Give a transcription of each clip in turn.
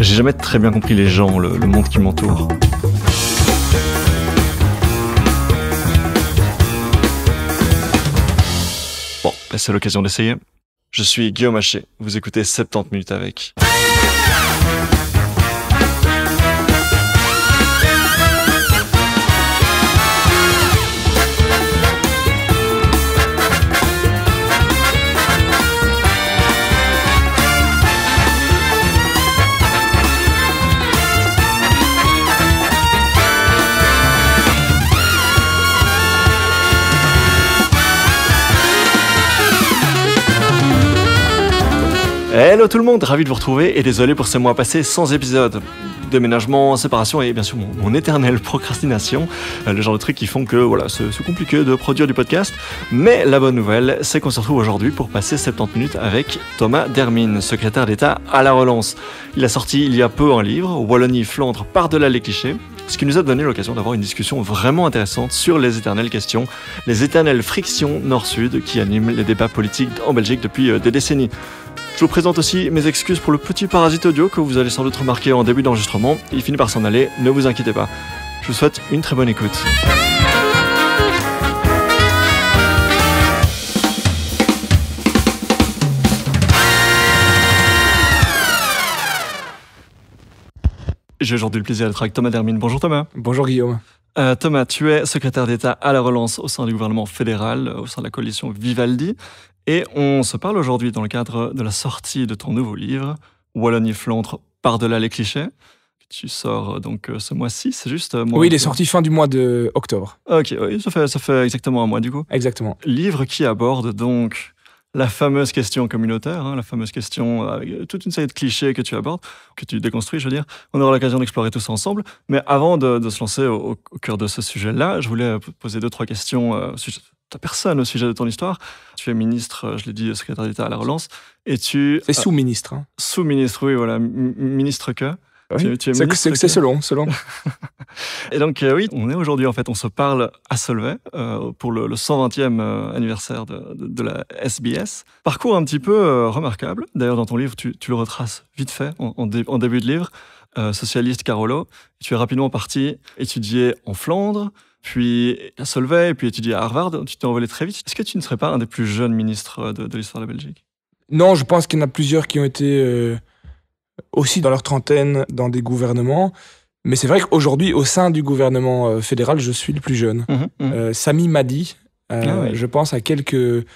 J'ai jamais très bien compris les gens, le, monde qui m'entoure. Bon, c'est l'occasion d'essayer. Je suis Guillaume Haché, vous écoutez 70 minutes avec. Hello tout le monde, ravi de vous retrouver et désolé pour ces mois passés sans épisode. Déménagement, séparation et bien sûr mon, éternelle procrastination, euh, le genre de trucs qui font que voilà, c'est compliqué de produire du podcast. Mais la bonne nouvelle, c'est qu'on se retrouve aujourd'hui pour passer 70 minutes avec Thomas Dermine, secrétaire d'État à la relance. Il a sorti il y a peu un livre, Wallonie-Flandre par-delà les clichés, ce qui nous a donné l'occasion d'avoir une discussion vraiment intéressante sur les éternelles questions, les éternelles frictions nord-sud qui animent les débats politiques en Belgique depuis euh, des décennies. Je vous présente aussi mes excuses pour le petit parasite audio que vous allez sans doute remarquer en début d'enregistrement. Il finit par s'en aller, ne vous inquiétez pas. Je vous souhaite une très bonne écoute. J'ai aujourd'hui le plaisir d'être avec Thomas Dermine. Bonjour Thomas. Bonjour Guillaume. Euh, Thomas, tu es secrétaire d'État à la relance au sein du gouvernement fédéral, au sein de la coalition Vivaldi, et on se parle aujourd'hui dans le cadre de la sortie de ton nouveau livre, Wallonie Flandre, par-delà les clichés. Tu sors euh, donc euh, ce mois-ci, c'est juste. Euh, oui, il est sorti fin du mois de octobre. Ok, ça fait, ça fait exactement un mois du coup. Exactement. Livre qui aborde donc la fameuse question communautaire, hein, la fameuse question avec toute une série de clichés que tu abordes, que tu déconstruis, je veux dire. On aura l'occasion d'explorer tout ça ensemble. Mais avant de, se lancer au, cœur de ce sujet-là, je voulais poser deux, trois questions ta personne au sujet de ton histoire. Tu es ministre, je l'ai dit, secrétaire d'État à la relance. Et tu. Euh, sous-ministre. Hein. Sous-ministre, oui, voilà. ministre que. Ah oui. c'est selon, selon. et donc euh, oui, on est aujourd'hui en fait, on se parle à Solvay euh, pour le, 120e anniversaire de, la SBS. Parcours un petit peu remarquable. D'ailleurs, dans ton livre, tu, le retraces vite fait en, en début de livre. socialiste Carolo, tu es rapidement parti étudier en Flandre, puis à Solvay, puis étudié à Harvard. Tu t'es envolé très vite. Est-ce que tu ne serais pas un des plus jeunes ministres euh, de, l'histoire de la Belgique Non, je pense qu'il y en a plusieurs qui ont été euh, aussi dans leur trentaine dans des gouvernements. Mais c'est vrai qu'aujourd'hui, au sein du gouvernement euh, fédéral, je suis le plus jeune. Samy m'a dit, je pense à quelques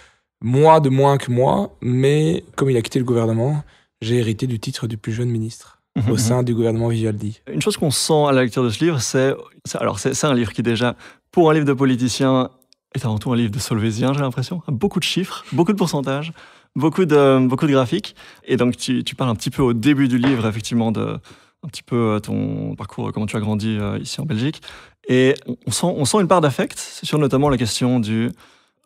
mois de moins que moi, mais comme il a quitté le gouvernement, j'ai hérité du titre du plus jeune ministre mmh, au mmh, mmh. sein du gouvernement Vivaldi. Une chose qu'on sent à la lecture de ce livre, c'est alors, c'est un livre qui, déjà, pour un livre de politicien, est avant tout un livre de Solvésien, j'ai l'impression. Ah, beaucoup de chiffres, beaucoup de pourcentages, beaucoup de, beaucoup de graphiques. Et donc, tu, parles un petit peu au début du livre, effectivement, de un petit peu euh, ton parcours, comment tu as grandi euh, ici en Belgique. Et on sent, on sent une part d'affect sur notamment la question du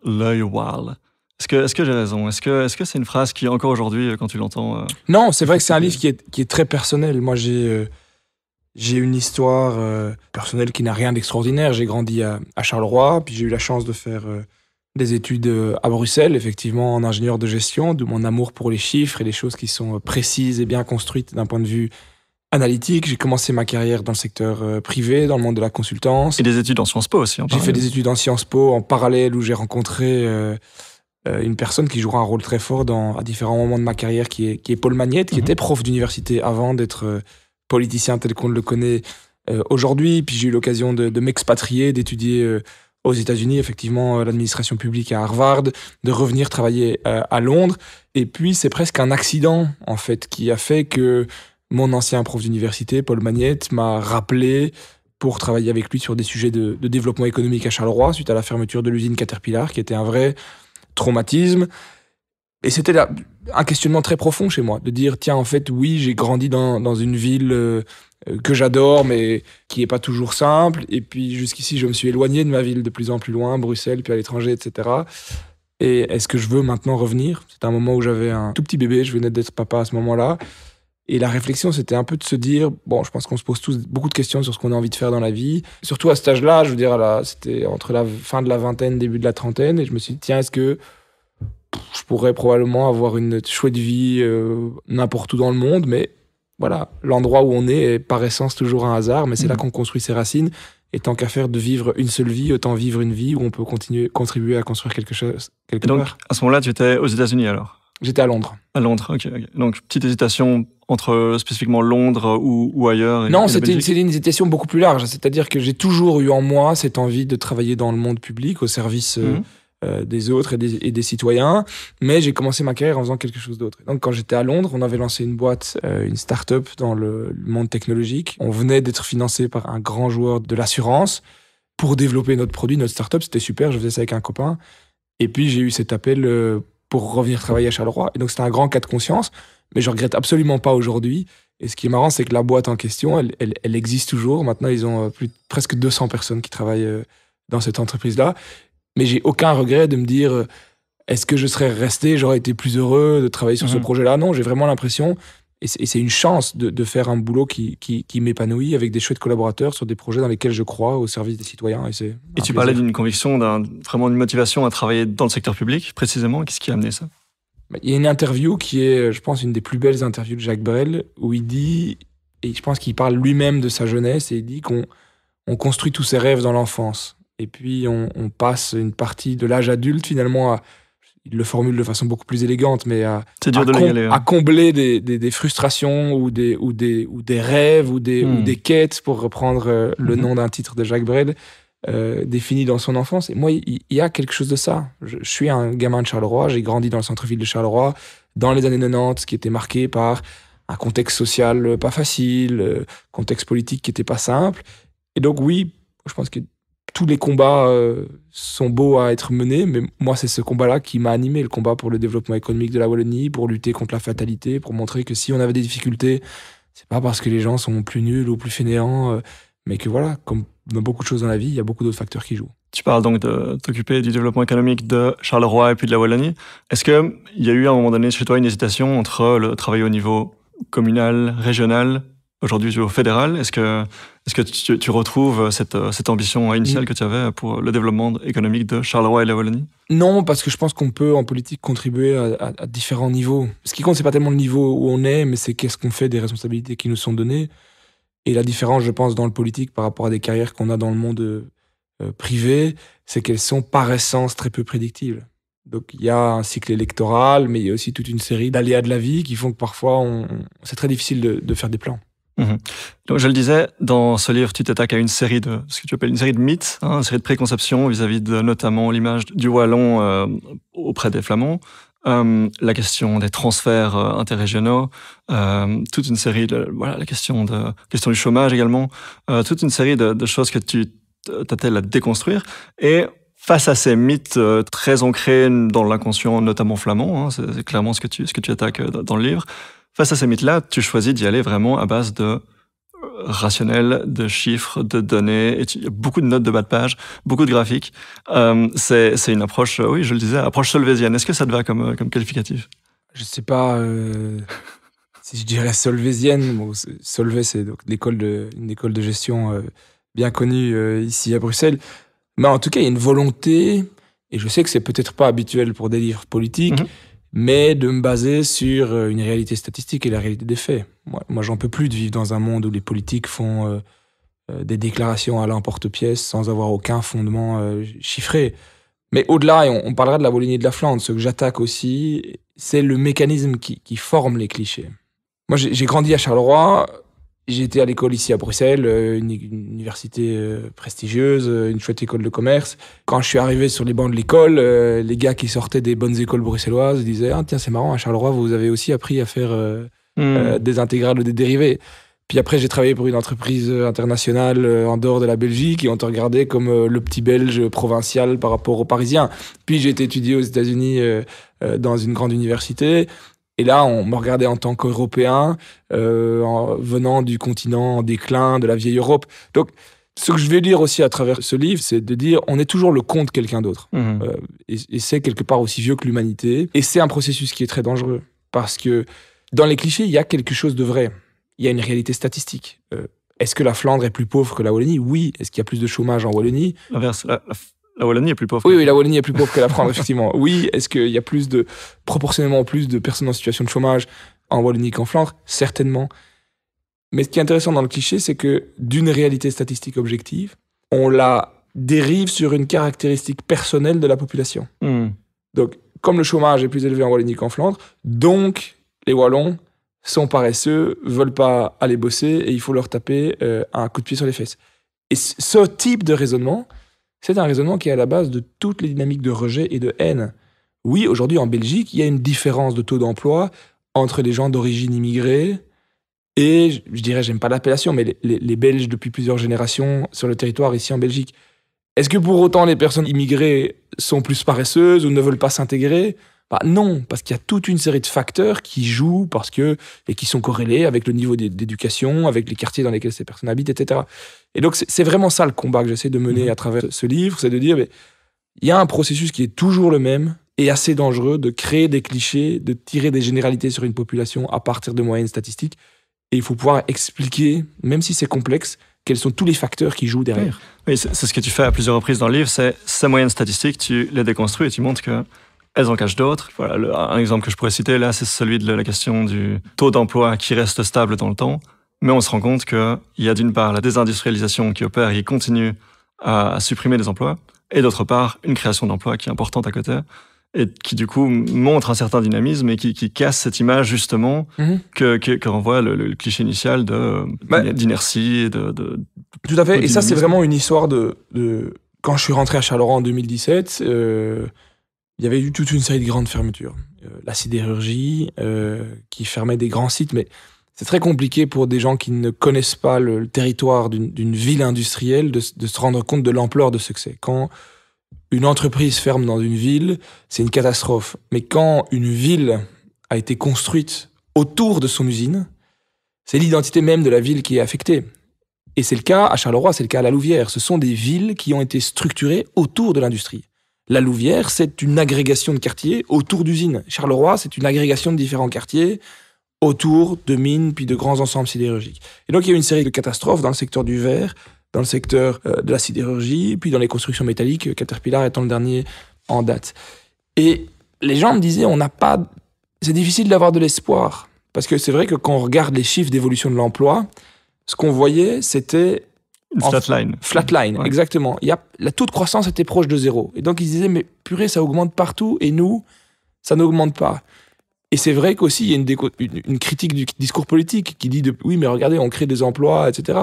l'œil wall Est-ce que, est que j'ai raison Est-ce que c'est -ce c'est une phrase qui, encore aujourd'hui, euh, quand tu l'entends. Non, c'est vrai que c'est un livre qui est, qui est très personnel. Moi, j'ai. J'ai une histoire euh, personnelle qui n'a rien d'extraordinaire. J'ai grandi à, Charleroi, puis j'ai eu la chance de faire euh, des études euh, à Bruxelles, effectivement en ingénieur de gestion, De mon amour pour les chiffres et les choses qui sont précises et bien construites d'un point de vue analytique. J'ai commencé ma carrière dans le secteur privé, dans le monde de la consultance. Et des études en Sciences Po aussi. J'ai fait des études en Sciences Po en parallèle où j'ai rencontré une personne qui jouera un rôle très fort dans, à différents moments de ma carrière, qui est, qui est Paul Magnette, qui mhm. était prof d'université avant d'être politicien tel qu'on le connaît euh, aujourd'hui. Puis j'ai eu l'occasion de, m'expatrier, d'étudier euh, aux États-Unis, effectivement, euh, l'administration publique à Harvard, de revenir travailler à Londres. Et puis c'est presque un accident, en fait, qui a fait que mon ancien prof d'université, Paul Magnette, m'a rappelé pour travailler avec lui sur des sujets de développement économique à Charleroi suite à la fermeture de l'usine Caterpillar, qui était un vrai traumatisme. Et c'était un questionnement très profond chez moi, de dire, tiens, en fait, oui, j'ai grandi dans, une ville euh, euh, que j'adore, mais qui n'est pas toujours simple. Et puis jusqu'ici, je me suis éloigné de ma ville de plus en plus loin, Bruxelles, puis à l'étranger, etc. Et est-ce que je veux maintenant revenir C'était un moment où j'avais un tout petit bébé, je venais d'être papa à ce moment-là. Et la réflexion, c'était un peu de se dire, bon, je pense qu'on se pose tous beaucoup de questions sur ce qu'on a envie de faire dans la vie. Surtout à ce âge-là, je veux dire, c'était entre la fin de la vingtaine, début de la trentaine. Et je me suis dit, tiens, est-ce que je pourrais probablement avoir une chouette vie euh, n'importe où dans le monde, mais voilà, l'endroit où on est est par essence toujours un hasard, mais c'est là mm. qu'on construit ses racines. Et tant qu'à faire de vivre une seule vie, autant vivre une vie où on peut continuer, contribuer à construire quelque chose. Quelque donc, à ce moment-là, tu étais aux États-Unis alors J'étais à Londres. À Londres, ok. Donc, petite hésitation entre euh, spécifiquement Londres ou, ou ailleurs Non, c'était une, une, hésitation beaucoup plus large. C'est-à-dire que j'ai toujours eu en moi cette envie de travailler dans le monde public, au service euh, mm. Euh, des autres et des, citoyens. Mais j'ai commencé ma carrière en faisant quelque chose d'autre. Donc quand j'étais à Londres, on avait lancé une boîte, euh, une start-up dans le monde technologique. On venait d'être financé par un grand joueur de l'assurance pour développer notre produit, notre start-up. C'était super, je faisais ça avec un copain. Et puis j'ai eu cet appel euh, pour revenir travailler à Charleroi. Et donc c'était un grand cas de conscience, mais je regrette absolument pas aujourd'hui. Et ce qui est marrant, c'est que la boîte en question, elle, existe toujours. Maintenant, ils ont plus, presque 200 personnes qui travaillent dans cette entreprise-là mais j'ai aucun regret de me dire euh, est-ce que je serais resté, j'aurais été plus heureux de travailler sur ce mhm. projet-là Non, j'ai vraiment l'impression, et c'est une chance de, faire un boulot qui, qui, m'épanouit avec des chouettes collaborateurs sur des projets dans lesquels je crois au service des citoyens. Et, et tu parlais d'une conviction, d'un, vraiment d'une motivation à travailler dans le secteur public, précisément. Qu'est-ce qui a amené ça bah, Il y a une interview qui est, je pense, une des plus belles interviews de Jacques Brel, où il dit, et je pense qu'il parle lui-même de sa jeunesse, et il dit qu'on on construit tous ses rêves dans l'enfance. Et puis, on, passe une partie de l'âge adulte, finalement, à, il le formule de façon beaucoup plus élégante, mais à, combler des, frustrations ou des, ou des, ou des rêves ou des, hmm. des quêtes, pour reprendre euh, le mhm. nom d'un titre de Jacques Brel, euh, défini dans son enfance. Et moi, il y, a quelque chose de ça. Je, suis un gamin de Charleroi, j'ai grandi dans le centre-ville de Charleroi dans les années 90, qui était marqué par un contexte social pas facile, euh, contexte politique qui n'était pas simple. Et donc oui, je pense que tous les combats euh, sont beaux à être menés, mais moi, c'est ce combat-là qui m'a animé, le combat pour le développement économique de la Wallonie, pour lutter contre la fatalité, pour montrer que si on avait des difficultés, c'est pas parce que les gens sont plus nuls ou plus fainéants, euh, mais que voilà, comme dans beaucoup de choses dans la vie, il y a beaucoup d'autres facteurs qui jouent. Tu parles donc de t'occuper du développement économique de Charleroi et puis de la Wallonie. Est-ce qu'il y a eu à un moment donné chez toi une hésitation entre le travail au niveau communal, régional aujourd'hui au fédéral. Est-ce que, est -ce que tu, retrouves cette, ambition initiale mm. que tu avais pour le développement économique de Charleroi et la Wallonie Non, parce que je pense qu'on peut en politique contribuer à, différents niveaux. Ce qui compte, c'est pas tellement le niveau où on est, mais c'est qu'est-ce qu'on fait des responsabilités qui nous sont données. Et la différence, je pense, dans le politique par rapport à des carrières qu'on a dans le monde euh, privé, c'est qu'elles sont par essence très peu prédictibles. Donc il y a un cycle électoral, mais il y a aussi toute une série d'aléas de la vie qui font que parfois c'est très difficile de faire des plans. Mhm. Donc, je le disais, dans ce livre, tu t'attaques à une série de ce que tu appelles une série de mythes, hein, une série de préconceptions vis-à-vis de notamment l'image du wallon euh, auprès des flamands, euh, la question des transferts euh, interrégionaux, euh, toute une série de voilà la question de question du chômage également, euh, toute une série de, de choses que tu t'attelles à déconstruire et face à ces mythes très ancrés dans l'inconscient, notamment flamand, hein, c'est, c'est clairement ce que tu ce que tu attaques dans le livre. Face à ces mythes-là, tu choisis d'y aller vraiment à base de euh, rationnel, de chiffres, de données, et beaucoup de notes de bas de page, beaucoup de graphiques. Euh, c'est, une approche, euh, oui, je le disais, approche solvésienne. Est-ce que ça te va comme, comme qualificatif Je ne sais pas si je dirais solvésienne. Bon, c'est donc une école de gestion bien connue ici à Bruxelles. Mais en tout cas, il y a une volonté, et je sais que c'est peut-être pas habituel pour des livres politiques, mhm mais de me baser sur euh, une réalité statistique et la réalité des faits. Moi, j'en peux plus de vivre dans un monde où les politiques font euh, euh, des déclarations à l'emporte-pièce sans avoir aucun fondement chiffré. Mais au-delà, et on, parlera de la Wallonie de la Flandre, ce que j'attaque aussi, c'est le mécanisme qui, qui, forme les clichés. Moi, j'ai grandi à Charleroi, J'étais à l'école ici à Bruxelles, euh, une, université euh, prestigieuse, euh, une chouette école de commerce. Quand je suis arrivé sur les bancs de l'école, les gars qui sortaient des bonnes écoles bruxelloises disaient ah, tiens, c'est marrant, à Charleroi, vous avez aussi appris à faire hmm. des intégrales ou des dérivés. Puis après, j'ai travaillé pour une entreprise internationale en dehors de la Belgique et on te regardait comme le petit Belge provincial par rapport aux Parisiens. Puis j'ai été étudié aux États-Unis dans une grande université. Et là, on me regardait en tant qu'Européen, euh, en, venant du continent en déclin, de la vieille Europe. Donc, ce que je vais dire aussi à travers ce livre, c'est de dire on est toujours le compte de quelqu'un d'autre. Mmh. Euh, et, c'est quelque part aussi vieux que l'humanité. Et c'est un processus qui est très dangereux. Parce que dans les clichés, il y a quelque chose de vrai. Il y a une réalité statistique. Euh, est-ce que la Flandre est plus pauvre que la Wallonie Oui. Est-ce qu'il y a plus de chômage en Wallonie la Wallonie est plus pauvre. Oui, la Wallonie est plus pauvre que la France, effectivement. Oui, est-ce qu'il y a plus de, proportionnellement plus de personnes en situation de chômage en Wallonie qu'en Flandre Certainement. Mais ce qui est intéressant dans le cliché, c'est que d'une réalité statistique objective, on la dérive sur une caractéristique personnelle de la population. Hmm. Donc, comme le chômage est plus élevé en Wallonie qu'en Flandre, donc les Wallons sont paresseux, veulent pas aller bosser et il faut leur taper euh, un coup de pied sur les fesses. Et ce type de raisonnement, c'est un raisonnement qui est à la base de toutes les dynamiques de rejet et de haine. Oui, aujourd'hui en Belgique, il y a une différence de taux d'emploi entre les gens d'origine immigrée et, je dirais, j'aime pas l'appellation, mais les, les, Belges depuis plusieurs générations sur le territoire ici en Belgique. Est-ce que pour autant les personnes immigrées sont plus paresseuses ou ne veulent pas s'intégrer bah, non, parce qu'il y a toute une série de facteurs qui jouent parce que, et qui sont corrélés avec le niveau d'éducation, avec les quartiers dans lesquels ces personnes habitent, etc. Et donc, c'est vraiment ça le combat que j'essaie de mener mmh. à travers ce livre, c'est de dire, mais il y a un processus qui est toujours le même et assez dangereux de créer des clichés, de tirer des généralités sur une population à partir de moyennes statistiques. Et il faut pouvoir expliquer, même si c'est complexe, quels sont tous les facteurs qui jouent derrière. Oui, c'est ce que tu fais à plusieurs reprises dans le livre, c'est ces moyennes statistiques, tu les déconstruis et tu montres que elles en cachent d'autres. Voilà, un exemple que je pourrais citer là, c'est celui de la question du taux d'emploi qui reste stable dans le temps. Mais on se rend compte qu'il y a d'une part la désindustrialisation qui opère et qui continue à, supprimer des emplois, et d'autre part une création d'emplois qui est importante à côté et qui du coup montre un certain dynamisme et qui, casse cette image justement mhm. que, renvoie le, cliché initial de bah, d'inertie, de, tout à fait. et ça c'est vraiment une histoire de, quand je suis rentré à Charleroi en 2017 il y avait eu toute une série de grandes fermetures. Euh, la sidérurgie, euh, qui fermait des grands sites, mais c'est très compliqué pour des gens qui ne connaissent pas le, territoire d'une ville industrielle de, de, se rendre compte de l'ampleur de ce que c'est. Quand une entreprise ferme dans une ville, c'est une catastrophe. Mais quand une ville a été construite autour de son usine, c'est l'identité même de la ville qui est affectée. Et c'est le cas à Charleroi, c'est le cas à la Louvière. Ce sont des villes qui ont été structurées autour de l'industrie. La Louvière, c'est une agrégation de quartiers autour d'usines. Charleroi, c'est une agrégation de différents quartiers autour de mines puis de grands ensembles sidérurgiques. Et donc il y a eu une série de catastrophes dans le secteur du verre, dans le secteur euh, de la sidérurgie, puis dans les constructions métalliques, euh, Caterpillar étant le dernier en date. Et les gens me disaient, on n'a pas, c'est difficile d'avoir de l'espoir, parce que c'est vrai que quand on regarde les chiffres d'évolution de l'emploi, ce qu'on voyait, c'était Flatline. Flatline, exactement. Il y a, la toute croissance était proche de zéro. Et donc ils disaient, mais purée, ça augmente partout et nous, ça n'augmente pas. Et c'est vrai qu'aussi, il y a une, critique du discours politique qui dit, oui, mais regardez, on crée des emplois, etc.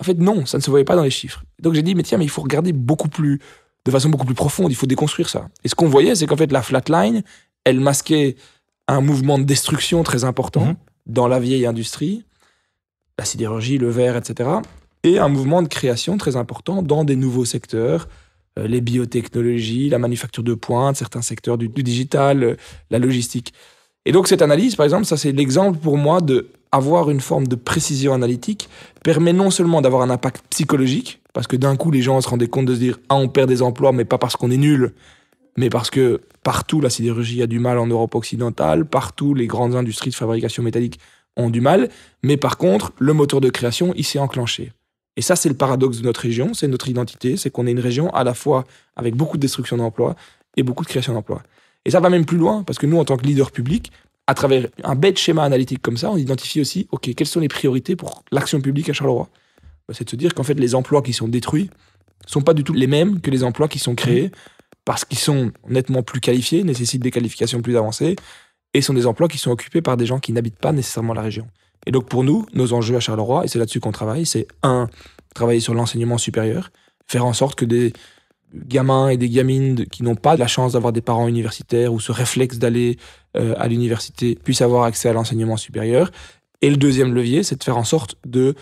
en fait, non, ça ne se voyait pas dans les chiffres. Donc j'ai dit, mais tiens, mais il faut regarder beaucoup plus, de façon beaucoup plus profonde, il faut déconstruire ça. Et ce qu'on voyait, c'est qu'en fait, la flatline, elle masquait un mouvement de destruction très important mhm. dans la vieille industrie, la sidérurgie, le verre, etc et un mouvement de création très important dans des nouveaux secteurs, euh, les biotechnologies, la manufacture de pointe, certains secteurs du, digital, euh, la logistique. Et donc cette analyse, par exemple, ça c'est l'exemple pour moi de avoir une forme de précision analytique permet non seulement d'avoir un impact psychologique, parce que d'un coup les gens se rendaient compte de se dire ah on perd des emplois, mais pas parce qu'on est nul, mais parce que partout la sidérurgie a du mal en Europe occidentale, partout les grandes industries de fabrication métallique ont du mal, mais par contre le moteur de création il s'est enclenché. Et ça, c'est le paradoxe de notre région, c'est notre identité, c'est qu'on est une région à la fois avec beaucoup de destruction d'emplois et beaucoup de création d'emplois. Et ça va même plus loin, parce que nous, en tant que leader public, à travers un bête schéma analytique comme ça, on identifie aussi, OK, quelles sont les priorités pour l'action publique à Charleroi bah, C'est de se dire qu'en fait, les emplois qui sont détruits ne sont pas du tout les mêmes que les emplois qui sont créés, parce qu'ils sont nettement plus qualifiés, nécessitent des qualifications plus avancées, et sont des emplois qui sont occupés par des gens qui n'habitent pas nécessairement la région. Et donc pour nous, nos enjeux à Charleroi, et c'est là-dessus qu'on travaille, c'est un, travailler sur l'enseignement supérieur, faire en sorte que des gamins et des gamines qui n'ont pas la chance d'avoir des parents universitaires ou ce réflexe d'aller euh, à l'université puissent avoir accès à l'enseignement supérieur. Et le deuxième levier, c'est de faire en sorte de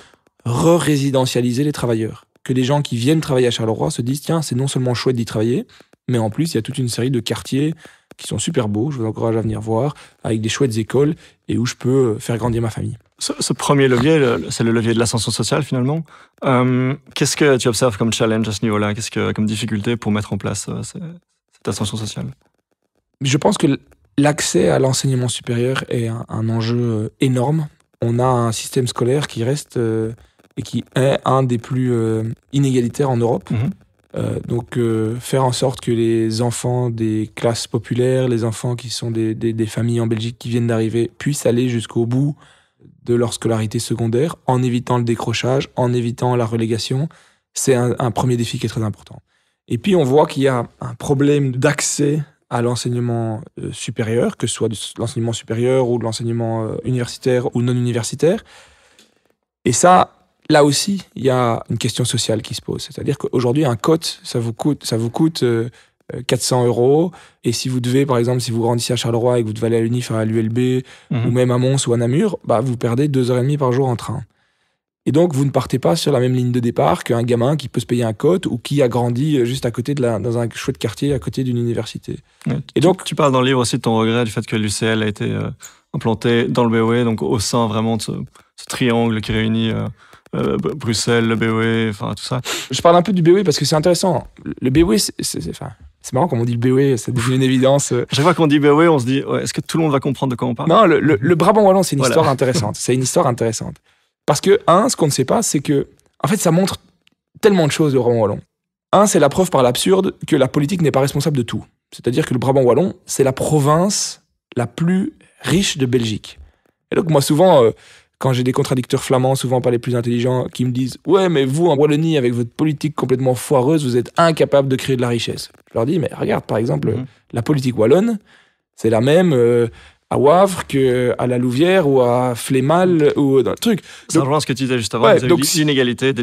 re-résidentialiser les travailleurs. Que les gens qui viennent travailler à Charleroi se disent, tiens, c'est non seulement chouette d'y travailler, mais en plus, il y a toute une série de quartiers qui sont super beaux, je vous encourage à venir voir, avec des chouettes écoles et où je peux euh, faire grandir ma famille ce, premier levier, c'est le levier de l'ascension sociale finalement. Euh, qu'est-ce que tu observes comme challenge à ce niveau-là Qu'est-ce que comme difficulté pour mettre en place euh, cette, ascension sociale Je pense que l'accès à l'enseignement supérieur est un, enjeu euh, énorme. On a un système scolaire qui reste et qui est un des plus inégalitaires en Europe. Mm-hmm. donc faire en sorte que les enfants des classes populaires, les enfants qui sont des, des, des familles en Belgique qui viennent d'arriver, puissent aller jusqu'au bout de leur scolarité secondaire en évitant le décrochage, en évitant la relégation. C'est un, premier défi qui est très important. Et puis on voit qu'il y a un problème d'accès à l'enseignement euh, supérieur, que ce soit de l'enseignement supérieur ou de l'enseignement euh, universitaire ou non universitaire. Et ça, là aussi, il y a une question sociale qui se pose. C'est-à-dire qu'aujourd'hui, un cote, ça vous coûte, ça vous coûte euh, 400 euh, euros. Et si vous devez, par exemple, si vous grandissez à Charleroi et que vous devez aller à l'UNIF, à l'ULB, mhm. ou même à Mons ou à Namur, bah, vous perdez 2h30 par jour en train. Et donc, vous ne partez pas sur la même ligne de départ qu'un gamin qui peut se payer un cote ou qui a grandi euh, juste à côté de la, dans un chouette quartier à côté d'une université. et tu, donc, tu parles dans le livre aussi de ton regret du fait que l'UCL a été euh, implanté dans le BOE, donc au sein vraiment de ce, triangle qui réunit Bruxelles, le BOE, enfin tout ça. Je parle un peu du BOE parce que c'est intéressant. Le BOE, c'est, c'est marrant quand on dit le béoué, e, ça devient une évidence. Euh. Chaque fois qu'on dit béoué, e, on se dit est-ce que tout le monde va comprendre de quoi on parle Non, le, Brabant wallon, c'est une histoire intéressante. c'est une histoire intéressante parce que un, ce qu'on ne sait pas, c'est que en fait, ça montre tellement de choses le Brabant wallon. Un, c'est la preuve par l'absurde que la politique n'est pas responsable de tout. C'est-à-dire que le Brabant wallon, c'est la province la plus riche de Belgique. Et donc moi souvent, euh, quand j'ai des contradicteurs flamands, souvent pas les plus intelligents, qui me disent Ouais, mais vous, en Wallonie, avec votre politique complètement foireuse, vous êtes incapable de créer de la richesse. Je leur dis Mais regarde, par exemple, mhm. la politique wallonne, c'est la même. Euh, à Wavre que à la Louvière ou à Flémal ou dans le truc. C'est vraiment ce que tu disais juste avant, donc,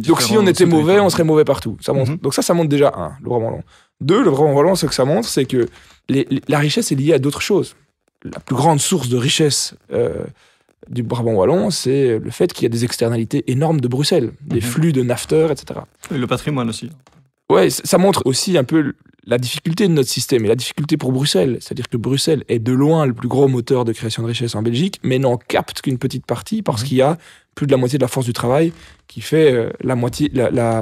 Donc si on était mauvais, on serait mauvais partout. Ça montre, mhm. Donc ça, ça montre déjà un, le vrai wallon. Deux, le vrai wallon, ce que ça montre, c'est que la richesse est liée à d'autres choses. La plus grande source de richesse euh, du Brabant wallon, c'est le fait qu'il y a des externalités énormes de Bruxelles, des mhm. flux de nafteurs, etc. Et le patrimoine aussi. Ouais, ça montre aussi un peu la difficulté de notre système et la difficulté pour Bruxelles. C'est-à-dire que Bruxelles est de loin le plus gros moteur de création de richesse en Belgique, mais n'en capte qu'une petite partie parce mhm. qu'il y a plus de la moitié de la force du travail qui fait euh, la moitié, la, euh,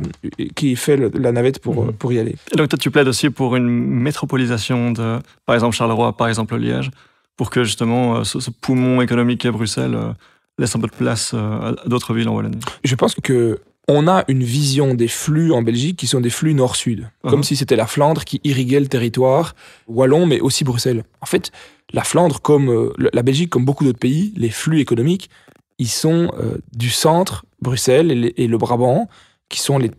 qui fait la navette pour, mhm. pour y aller. donc toi, tu plaides aussi pour une métropolisation de, par exemple, Charleroi, par exemple, Liège pour que justement euh, ce, poumon économique à Bruxelles euh, laisse un peu de place euh, à d'autres villes en Wallonie. Je pense que on a une vision des flux en Belgique qui sont des flux nord-sud, uh-huh. comme si c'était la Flandre qui irriguait le territoire wallon, mais aussi Bruxelles. En fait, la Flandre, comme la Belgique, comme beaucoup d'autres pays, les flux économiques, ils sont du centre, Bruxelles et, le Brabant, qui sont les,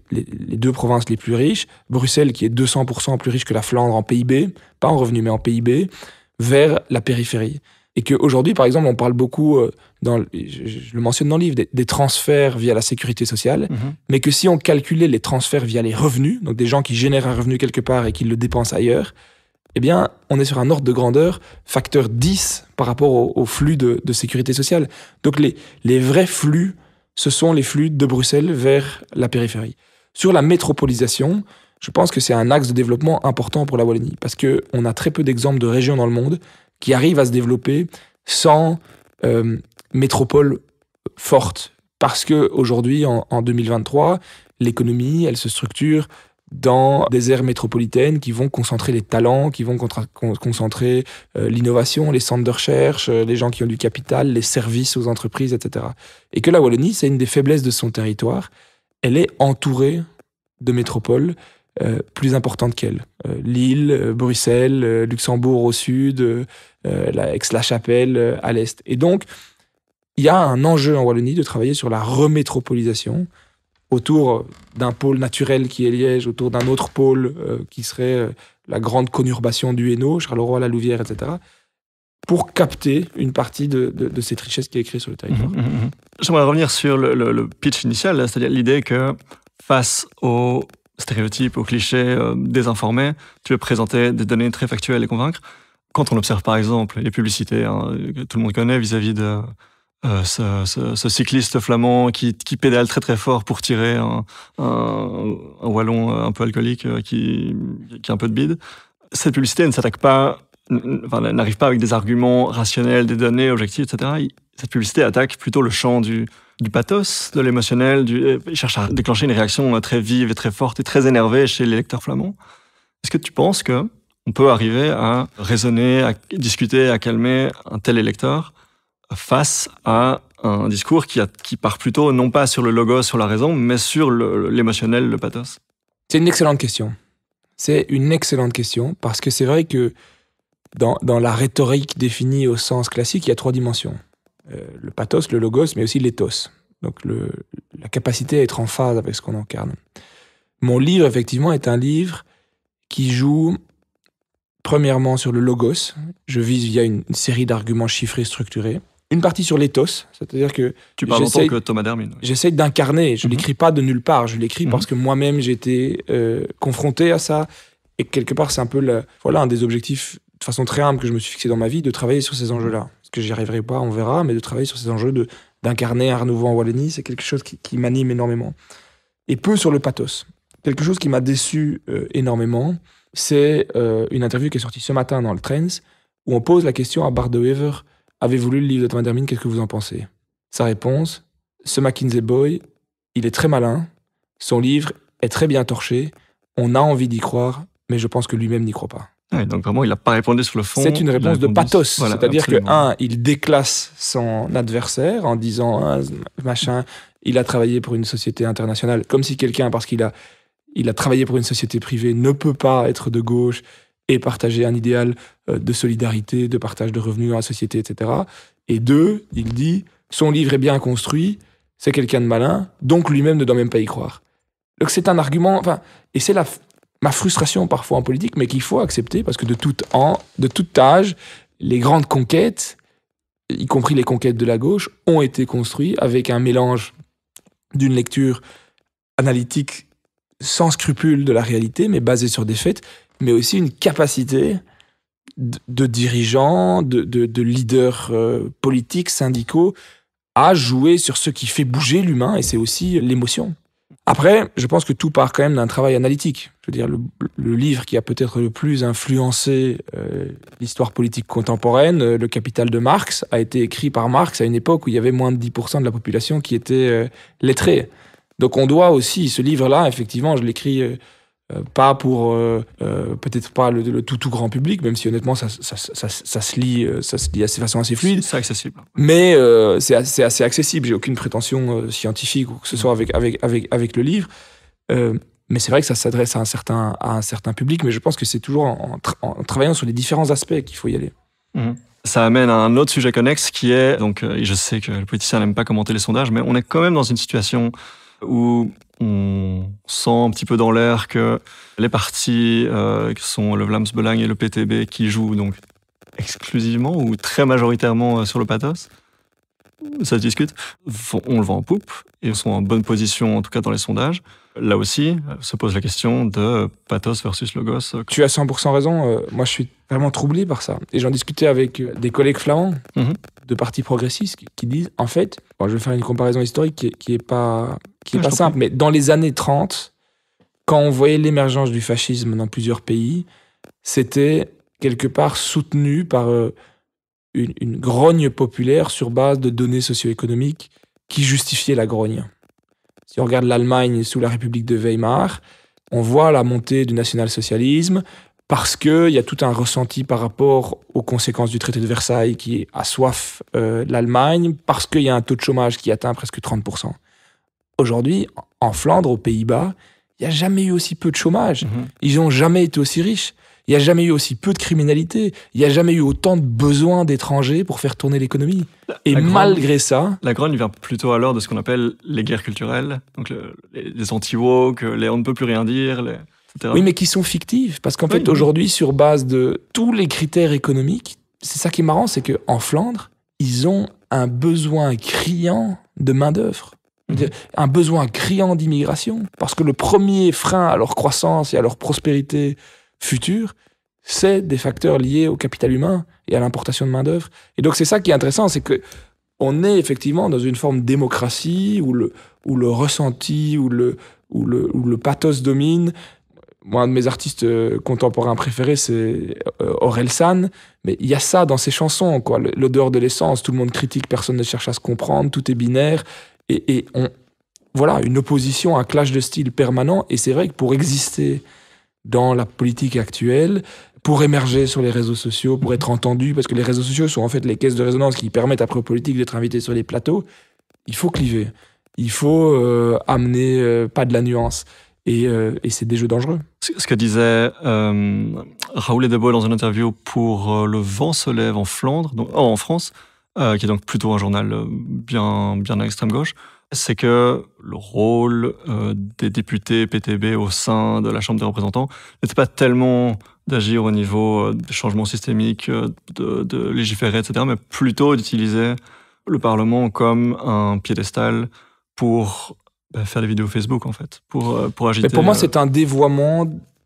deux provinces les plus riches. Bruxelles, qui est 200% plus riche que la Flandre en PIB, pas en revenu, mais en PIB vers la périphérie. Et qu'aujourd'hui, par exemple, on parle beaucoup, euh, dans, je, le mentionne dans le livre, des, transferts via la sécurité sociale, mhm. mais que si on calculait les transferts via les revenus, donc des gens qui génèrent un revenu quelque part et qui le dépensent ailleurs, eh bien, on est sur un ordre de grandeur facteur 10 par rapport au, flux de, sécurité sociale. Donc les, les vrais flux, ce sont les flux de Bruxelles vers la périphérie. Sur la métropolisation, je pense que c'est un axe de développement important pour la Wallonie, parce qu'on a très peu d'exemples de régions dans le monde qui arrivent à se développer sans euh, métropole forte. Parce que aujourd'hui, en, 2023, l'économie, elle se structure dans des aires métropolitaines qui vont concentrer les talents, qui vont concentrer euh, l'innovation, les centres de recherche, euh, les gens qui ont du capital, les services aux entreprises, etc. Et que la Wallonie, c'est une des faiblesses de son territoire. Elle est entourée de métropoles euh, plus importantes qu'elle. Euh, Lille, euh, Bruxelles, Luxembourg au sud, Aix-la-Chapelle à l'est. Et donc, il y a un enjeu en Wallonie de travailler sur la remétropolisation autour d'un pôle naturel qui est Liège, autour d'un autre pôle qui serait la grande conurbation du Hainaut, Charleroi, la Louvière, etc., pour capter une partie de, de, de cette richesse qui est créée sur le territoire. Mmh, mmh, mmh, J'aimerais revenir sur le, le pitch initial, c'est-à-dire l'idée que face aux stéréotypes, aux clichés, euh, désinformés. Tu veux présenter des données très factuelles et convaincre. Quand on observe par exemple les publicités hein, que tout le monde connaît vis-à-vis de euh, ce, cycliste flamand qui, pédale très très fort pour tirer un, wallon euh, un peu alcoolique qui, a un peu de bide, cette publicité ne s'attaque pas, n'arrive pas avec des arguments rationnels, des données, objectifs, etc. Cette publicité attaque plutôt le champ du, du pathos, de l'émotionnel, euh, il cherche à déclencher une réaction euh, très vive et très forte et très énervée chez l'électeur flamand. Est-ce que tu penses que on peut arriver à raisonner, à discuter, à calmer un tel électeur face à un discours qui, part plutôt non pas sur le logo, sur la raison, mais sur l'émotionnel, le, pathos C'est une excellente question. C'est une excellente question parce que c'est vrai que dans la rhétorique définie au sens classique, il y a trois dimensions. Euh, le pathos, le logos, mais aussi l'éthos. Donc la capacité à être en phase avec ce qu'on incarne. Mon livre, effectivement, est un livre qui joue premièrement sur le logos. Je vise via une, série d'arguments chiffrés, structurés. Une partie sur l'éthos, c'est-à-dire que... Tu parles que Thomas J'essaie d'incarner, je ne mhm. l'écris pas de nulle part, je l'écris mhm. parce que moi-même j'étais euh, confronté à ça. Et quelque part, c'est un peu voilà, un des objectifs, de façon très humble, que je me suis fixé dans ma vie, de travailler sur ces enjeux-là ce que j'y arriverai pas On verra. Mais de travailler sur ces enjeux, d'incarner un renouveau en Wallonie, c'est quelque chose qui, m'anime énormément. Et peu sur le pathos. Quelque chose qui m'a déçu euh, énormément, c'est euh, une interview qui est sortie ce matin dans le Trends, où on pose la question à Bart de Avez-vous lu le livre de Thomas Dermine Qu'est-ce que vous en pensez Sa réponse Ce McKinsey Boy, il est très malin, son livre est très bien torché, on a envie d'y croire, mais je pense que lui-même n'y croit pas donc vraiment, il n'a pas répondu sur le fond. C'est une réponse de pathos. C'est-à-dire que, un, il déclasse son adversaire en disant, ah, machin, il a travaillé pour une société internationale, comme si quelqu'un, parce qu'il a, il a travaillé pour une société privée, ne peut pas être de gauche et partager un idéal euh, de solidarité, de partage de revenus dans la société, etc. Et deux, il dit, son livre est bien construit, c'est quelqu'un de malin, donc lui-même ne doit même pas y croire. Donc c'est un argument, enfin, et c'est la, ma frustration parfois en politique, mais qu'il faut accepter parce que de tout, âge, les grandes conquêtes, y compris les conquêtes de la gauche, ont été construites avec un mélange d'une lecture analytique sans scrupule de la réalité, mais basée sur des faits, mais aussi une capacité de, dirigeants, de, leaders euh, politiques, syndicaux, à jouer sur ce qui fait bouger l'humain, et c'est aussi l'émotion. Après, je pense que tout part quand même d'un travail analytique. Je veux dire, le, livre qui a peut-être le plus influencé euh, l'histoire politique contemporaine, euh, Le Capital de Marx, a été écrit par Marx à une époque où il y avait moins de 10% de la population qui était euh, lettrée. Donc on doit aussi, ce livre-là, effectivement, je l'écris euh, pas pour euh, euh, peut-être pas le, tout tout grand public, même si honnêtement ça, ça, se lit ça se lit assez façon assez fluide. C'est accessible. Mais c'est assez, assez, accessible. J'ai aucune prétention scientifique ou que ce soit avec avec avec avec le livre. mais c'est vrai que ça s'adresse à un certain à un certain public. Mais je pense que c'est toujours en, travaillant sur les différents aspects qu'il faut y aller. Mhm. Ça amène à un autre sujet connexe qui est, donc, je sais que le politicien n'aime pas commenter les sondages, mais on est quand même dans une situation où on sent un petit peu dans l'air que les parties euh, qui sont le Vlaams-Belang et le PTB qui jouent donc exclusivement ou très majoritairement euh, sur le pathos, ça se discute, on le vend en poupe et ils sont en bonne position en tout cas dans les sondages là aussi, se pose la question de pathos versus logos. Tu as 100% raison. Euh, moi, je suis vraiment troublé par ça. Et j'en discutais avec euh, des collègues flamands mhm. de partis progressistes qui, disent, en fait, je vais faire une comparaison historique qui n'est est pas, ah, simple, mais dans les années 30, quand on voyait l'émergence du fascisme dans plusieurs pays, c'était quelque part soutenu par euh, une, une grogne populaire sur base de données socio-économiques qui justifiaient la grogne. Si on regarde l'Allemagne sous la République de Weimar, on voit la montée du national-socialisme parce qu'il y a tout un ressenti par rapport aux conséquences du traité de Versailles qui assoiffe euh, l'Allemagne, parce qu'il y a un taux de chômage qui atteint presque 30%. Aujourd'hui, en Flandre, aux Pays-Bas, il n'y a jamais eu aussi peu de chômage. Mhm. Ils n'ont jamais été aussi riches. Il n'y a jamais eu aussi peu de criminalité. Il n'y a jamais eu autant de besoins d'étrangers pour faire tourner l'économie. Et malgré ça. La grogne vient plutôt alors de ce qu'on appelle les guerres culturelles. Donc les, anti-woke, les on ne peut plus rien dire. etc. Oui, mais qui sont fictives. Parce qu'en fait, aujourd'hui, sur base de tous les critères économiques, c'est ça qui est marrant, c'est qu'en Flandre, ils ont un besoin criant de main-d'œuvre mhm. un besoin criant d'immigration, parce que le premier frein à leur croissance et à leur prospérité futur, c'est des facteurs liés au capital humain et à l'importation de main-d'œuvre. Et donc, c'est ça qui est intéressant, c'est que on est effectivement dans une forme de démocratie où le, le ressenti, où le, pathos domine. Moi, un de mes artistes euh, contemporains préférés, c'est euh, Aurel San. Mais il y a ça dans ses chansons, quoi. L'odeur de l'essence, tout le monde critique, personne ne cherche à se comprendre, tout est binaire. Et, on, voilà, une opposition, un clash de style permanent. Et c'est vrai que pour exister dans la politique actuelle pour émerger sur les réseaux sociaux, pour être entendu, parce que les réseaux sociaux sont en fait les caisses de résonance qui permettent après aux politiques d'être invités sur les plateaux. Il faut cliver. Il faut euh, amener euh, pas de la nuance. Euh, et, c'est des jeux dangereux. Ce que disait Raoul Edebois dans une interview pour Le Vent se lève en Flandre, donc, oh, en France, qui est donc plutôt un journal bien, bien à l'extrême gauche, c'est que le rôle euh, des députés PTB au sein de la Chambre des représentants n'était pas tellement d'agir au niveau euh, des changements systémiques, euh, de, légiférer, etc., mais plutôt d'utiliser le Parlement comme un piédestal pour bah, faire des vidéos Facebook, en fait, pour, pour agiter. pour moi, c'est un dévoiement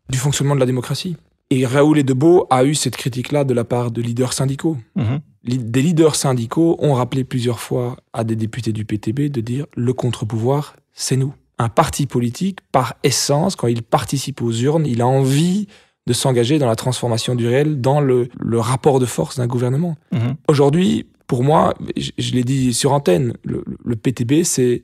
du fonctionnement de la démocratie. Et Raoul debo a eu cette critique-là de la part de leaders syndicaux. Mhm des leaders syndicaux ont rappelé plusieurs fois à des députés du PTB de dire le contre-pouvoir, c'est nous. Un parti politique, par essence, quand il participe aux urnes, il a envie de s'engager dans la transformation du réel, dans le, rapport de force d'un gouvernement. Mhm. Aujourd'hui, pour moi, je, l'ai dit sur antenne, le, PTB, c'est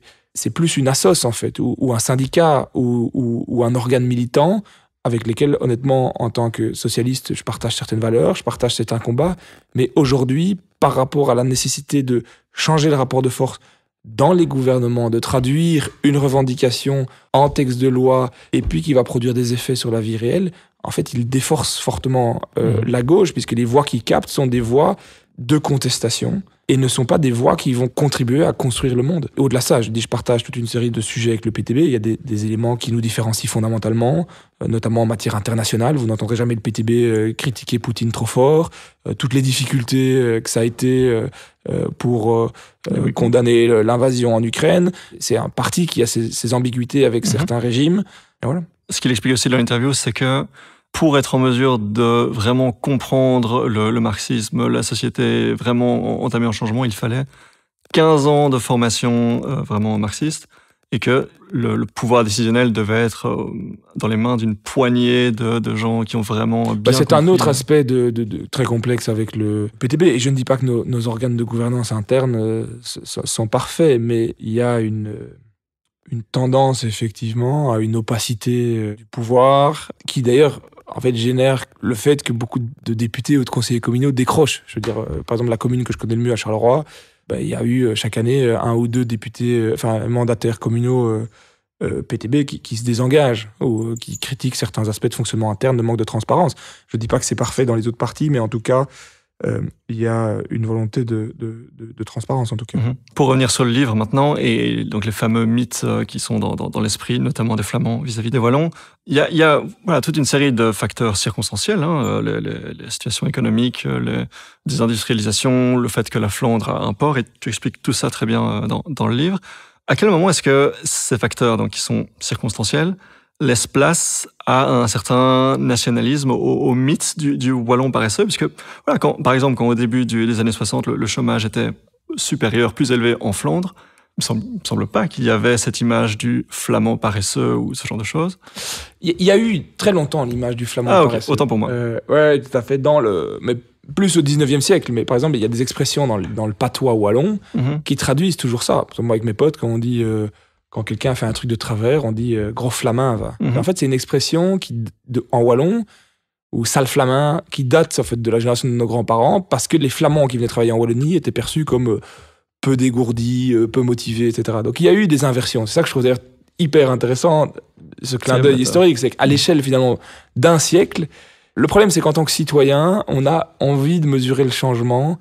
plus une assoce en fait, ou, un syndicat, ou, un organe militant avec lesquels, honnêtement, en tant que socialiste, je partage certaines valeurs, je partage certains combats. Mais aujourd'hui, par rapport à la nécessité de changer le rapport de force dans les gouvernements, de traduire une revendication en texte de loi et puis qui va produire des effets sur la vie réelle, en fait, il déforce fortement euh, mmh. la gauche, puisque les voix qui captent sont des voix de contestation et ne sont pas des voix qui vont contribuer à construire le monde. Au-delà de ça, je dis, je partage toute une série de sujets avec le PTB. Il y a des, éléments qui nous différencient fondamentalement, euh, notamment en matière internationale. Vous n'entendrez jamais le PTB euh, critiquer Poutine trop fort. Euh, toutes les difficultés que ça a été pour condamner l'invasion en Ukraine. C'est un parti qui a ses, ambiguïtés avec mhm. certains régimes. voilà. Ce qu'il explique aussi dans l'interview, c'est que pour être en mesure de vraiment comprendre le, marxisme, la société, vraiment entamer en changement, il fallait 15 ans de formation euh, vraiment marxiste et que le, pouvoir décisionnel devait être euh, dans les mains d'une poignée de, gens qui ont vraiment bah, bien. c'est un autre aspect de, très complexe avec le PTB. Et je ne dis pas que nos, organes de gouvernance interne euh, sont parfaits, mais il y a une, une tendance effectivement à une opacité du pouvoir qui d'ailleurs en fait, génère le fait que beaucoup de députés ou de conseillers communaux décrochent. Je veux dire, euh, par exemple, la commune que je connais le mieux à Charleroi, bah, il y a eu euh, chaque année euh, un ou deux députés, enfin, mandataires communaux. PTB qui, se désengagent ou qui critiquent certains aspects de fonctionnement interne, de manque de transparence. Je ne dis pas que c'est parfait dans les autres parties, mais en tout cas, euh, il y a une volonté de, de, de, transparence en tout cas. Mhm. Pour revenir sur le livre maintenant, et donc les fameux mythes euh, qui sont dans, dans, l'esprit, notamment des Flamands vis-à-vis des Wallons, il y a, il y a voilà, toute une série de facteurs circonstanciels, hein, euh, les, situations économiques, les désindustrialisations, le fait que la Flandre a un port, et tu expliques tout ça très bien dans, dans le livre. À quel moment est-ce que ces facteurs donc, qui sont circonstanciels laisse place à un certain nationalisme, au, mythe du, wallon paresseux, puisque voilà, quand, par exemple, quand au début des années 60, le, chômage était supérieur, plus élevé en Flandre, il ne semble, me semble pas qu'il y avait cette image du flamand paresseux ou ce genre de choses. Il y a eu très longtemps l'image du flamand ah, paresseux. Autant pour moi. Euh, tout à fait. Dans le, mais plus au 19e siècle, mais par exemple, il y a des expressions dans le, patois wallon mhm. qui traduisent toujours ça. Moi, avec mes potes, quand on dit euh, quand quelqu'un fait un truc de travers, on dit euh, gros flamin. Va. Mhm. En fait, c'est une expression qui, en wallon ou sale flamin qui date fait de la génération de nos grands-parents parce que les flamands qui venaient travailler en Wallonie étaient perçus comme euh, peu dégourdis, euh, peu motivés, etc. Donc il y a eu des inversions. C'est ça que je trouve hyper intéressant, ce clin d'œil historique. C'est qu'à l'échelle finalement d'un siècle, le problème c'est qu'en tant que citoyen, on a envie de mesurer le changement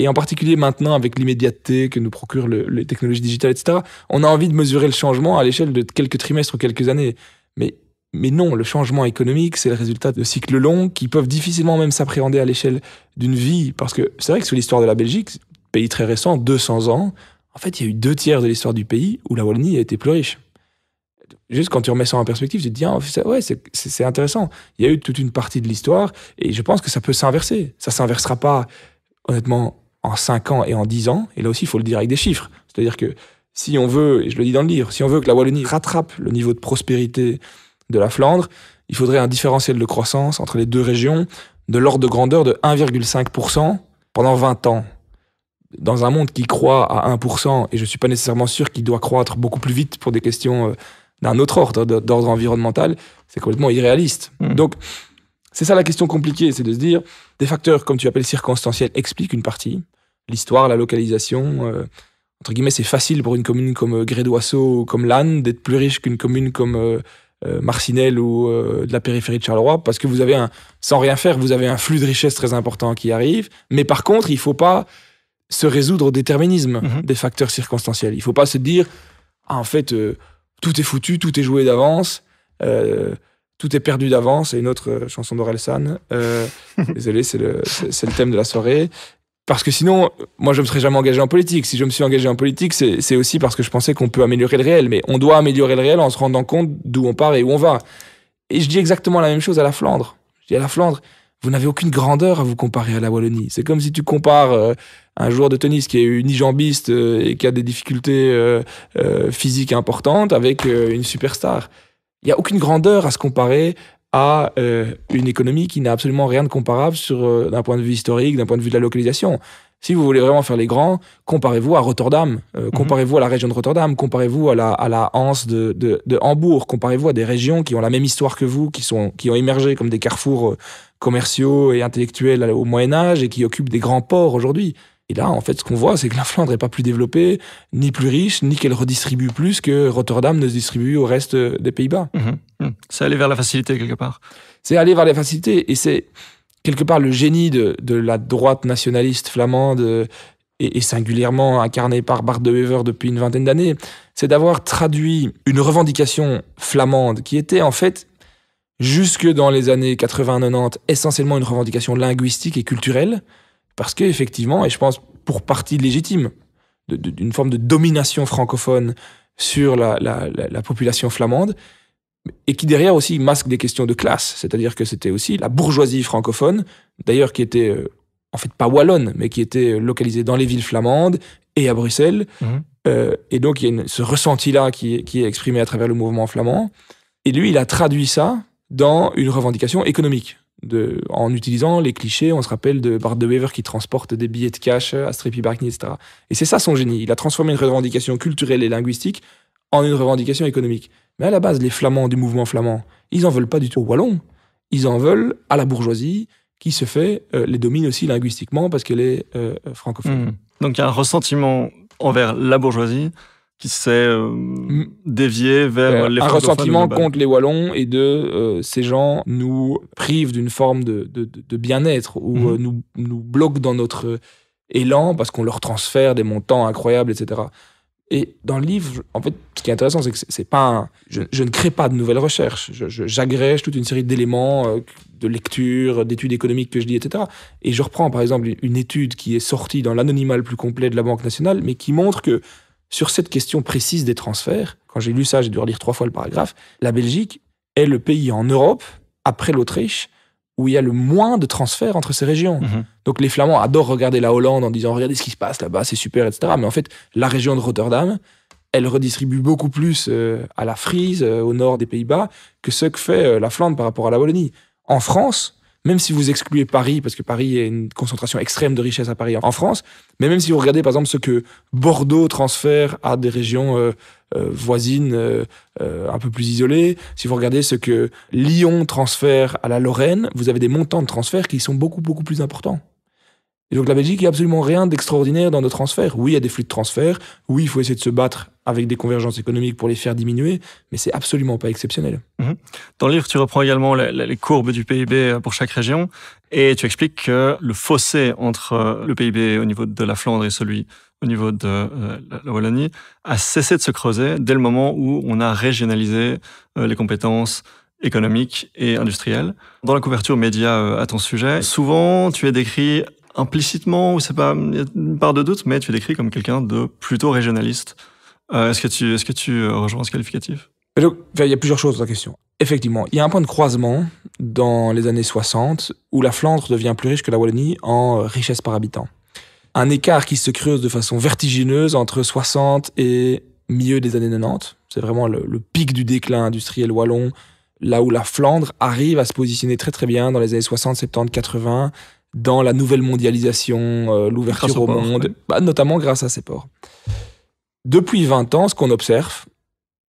et en particulier maintenant, avec l'immédiateté que nous procurent les technologies digitales, etc., on a envie de mesurer le changement à l'échelle de quelques trimestres ou quelques années. Mais, mais non, le changement économique, c'est le résultat de cycles longs qui peuvent difficilement même s'appréhender à l'échelle d'une vie. Parce que c'est vrai que sous l'histoire de la Belgique, pays très récent, 200 ans, en fait, il y a eu deux tiers de l'histoire du pays où la Wallonie a été plus riche. Juste quand tu remets ça en perspective, tu te dis, ah, ouais, c'est intéressant. Il y a eu toute une partie de l'histoire et je pense que ça peut s'inverser. Ça s'inversera pas, honnêtement, en 5 ans et en 10 ans. Et là aussi, il faut le dire avec des chiffres. C'est-à-dire que si on veut, et je le dis dans le livre, si on veut que la Wallonie rattrape le niveau de prospérité de la Flandre, il faudrait un différentiel de croissance entre les deux régions de l'ordre de grandeur de 1,5% pendant 20 ans. Dans un monde qui croît à 1%, et je ne suis pas nécessairement sûr qu'il doit croître beaucoup plus vite pour des questions euh, d'un autre ordre, d'ordre environnemental, c'est complètement irréaliste. Mmh. Donc, c'est ça la question compliquée, c'est de se dire, des facteurs, comme tu appelles circonstanciels, expliquent une partie, l'histoire, la localisation. Euh, entre guillemets, c'est facile pour une commune comme euh, Grédoisso ou comme Lannes d'être plus riche qu'une commune comme euh, Marcinelle ou de la périphérie de Charleroi, parce que vous avez un, sans rien faire, vous avez un flux de richesse très important qui arrive. Mais par contre, il ne faut pas se résoudre au déterminisme mhm. des facteurs circonstanciels. Il ne faut pas se dire, ah, en fait, tout est foutu, tout est joué d'avance. Tout est perdu d'avance, c'est une autre euh, chanson d'Orelsan. Euh, désolé, c'est le, thème de la soirée. Parce que sinon, moi, je ne me serais jamais engagé en politique. Si je me suis engagé en politique, c'est aussi parce que je pensais qu'on peut améliorer le réel. Mais on doit améliorer le réel en se rendant compte d'où on part et où on va. Et je dis exactement la même chose à la Flandre. Je dis à la Flandre, vous n'avez aucune grandeur à vous comparer à la Wallonie. C'est comme si tu compares euh, un joueur de tennis qui est unijambiste euh, et qui a des difficultés euh, physiques importantes avec une superstar. Il n'y a aucune grandeur à se comparer à euh, une économie qui n'a absolument rien de comparable sur euh, d'un point de vue historique, d'un point de vue de la localisation. Si vous voulez vraiment faire les grands, comparez-vous à Rotterdam, euh, mhm. comparez-vous à la région de Rotterdam, comparez-vous à la, à la Hanse de, de, de Hambourg, comparez-vous à des régions qui ont la même histoire que vous, qui, sont, qui ont émergé comme des carrefours commerciaux et intellectuels au Moyen Âge et qui occupent des grands ports aujourd'hui. Et là, en fait, ce qu'on voit, c'est que la Flandre n'est pas plus développée, ni plus riche, ni qu'elle redistribue plus que Rotterdam ne se distribue au reste euh, des Pays-Bas. Mmh, mmh. C'est aller vers la facilité, quelque part. C'est aller vers la facilité. Et c'est quelque part le génie de, la droite nationaliste flamande euh, et, singulièrement incarné par Bart de Wever depuis une vingtaine d'années, c'est d'avoir traduit une revendication flamande qui était en fait, jusque dans les années 80-90, essentiellement une revendication linguistique et culturelle, parce qu'effectivement, et je pense pour partie légitime, d'une forme de domination francophone sur la, population flamande, et qui derrière aussi masque des questions de classe, c'est-à-dire que c'était aussi la bourgeoisie francophone, d'ailleurs qui était euh, en fait pas wallonne, mais qui était localisée dans les villes flamandes et à Bruxelles, mmh. euh, et donc il y a ce ressenti-là qui est exprimé à travers le mouvement flamand, et lui il a traduit ça dans une revendication économique en utilisant les clichés, on se rappelle de Bart de Wever qui transporte des billets de cash à Stripy Barkney, etc. Et c'est ça son génie. Il a transformé une revendication culturelle et linguistique en une revendication économique. Mais à la base, les Flamands du mouvement flamand, ils en veulent pas du tout aux Wallon. Ils en veulent à la bourgeoisie qui se fait, euh, les domine aussi linguistiquement parce qu'elle est euh, euh, francophone. Mmh. Donc il y a un ressentiment envers la bourgeoisie qui s'est euh, mm. dévié vers euh, les un ressentiment contre les Wallons et de euh, ces gens nous privent d'une forme de, de, de bien-être ou mhm. euh, nous, nous bloquent dans notre élan parce qu'on leur transfère des montants incroyables, etc. Et dans le livre, en fait, ce qui est intéressant, c'est que c'est pas je, ne crée pas de nouvelles recherches. J'agrège toute une série d'éléments de lecture, d'études économiques que je lis, etc. Et je reprends par exemple une étude qui est sortie dans l'anonymal plus complet de la Banque nationale, mais qui montre que sur cette question précise des transferts, quand j'ai lu ça, j'ai dû relire trois fois le paragraphe, la Belgique est le pays en Europe, après l'Autriche, où il y a le moins de transferts entre ces régions. Mhm. Donc les Flamands adorent regarder la Hollande en disant regardez ce qui se passe là-bas, c'est super, etc. Mais en fait, la région de Rotterdam, elle redistribue beaucoup plus euh, à la Frise, euh, au nord des Pays-Bas, que ce que fait euh, la Flandre par rapport à la Wallonie. En France, même si vous excluez Paris, parce que Paris est une concentration extrême de richesse à Paris en France, mais même si vous regardez par exemple ce que Bordeaux transfère à des régions euh, euh, voisines euh, un peu plus isolées, si vous regardez ce que Lyon transfère à la Lorraine, vous avez des montants de transfert qui sont beaucoup beaucoup plus importants. Et donc la Belgique, il n'y a absolument rien d'extraordinaire dans nos transferts. Oui, il y a des flux de transferts, oui, il faut essayer de se battre avec des convergences économiques pour les faire diminuer, mais c'est absolument pas exceptionnel. Mhm. Dans le livre, tu reprends également les, courbes du PIB euh, pour chaque région, et tu expliques que le fossé entre euh, le PIB au niveau de la Flandre et celui au niveau de euh, la Wallonie a cessé de se creuser dès le moment où on a régionalisé les compétences économiques et industrielles. Dans la couverture média à ton sujet, souvent tu es décrit implicitement, ou c'est pas une part de doute, mais tu es comme quelqu'un de plutôt régionaliste. Euh, est-ce que tu, est-ce que tu euh, rejoins ce qualificatif Il y a plusieurs choses dans la question. Effectivement, il y a un point de croisement dans les années 60 où la Flandre devient plus riche que la Wallonie en euh, richesse par habitant. Un écart qui se creuse de façon vertigineuse entre 60 et milieu des années 90. C'est vraiment le, le pic du déclin industriel wallon, là où la Flandre arrive à se positionner très très bien dans les années 60, 70, 80 dans la nouvelle mondialisation, euh, l'ouverture au, monde, bah, notamment grâce à ces ports. Depuis 20 ans, ce qu'on observe,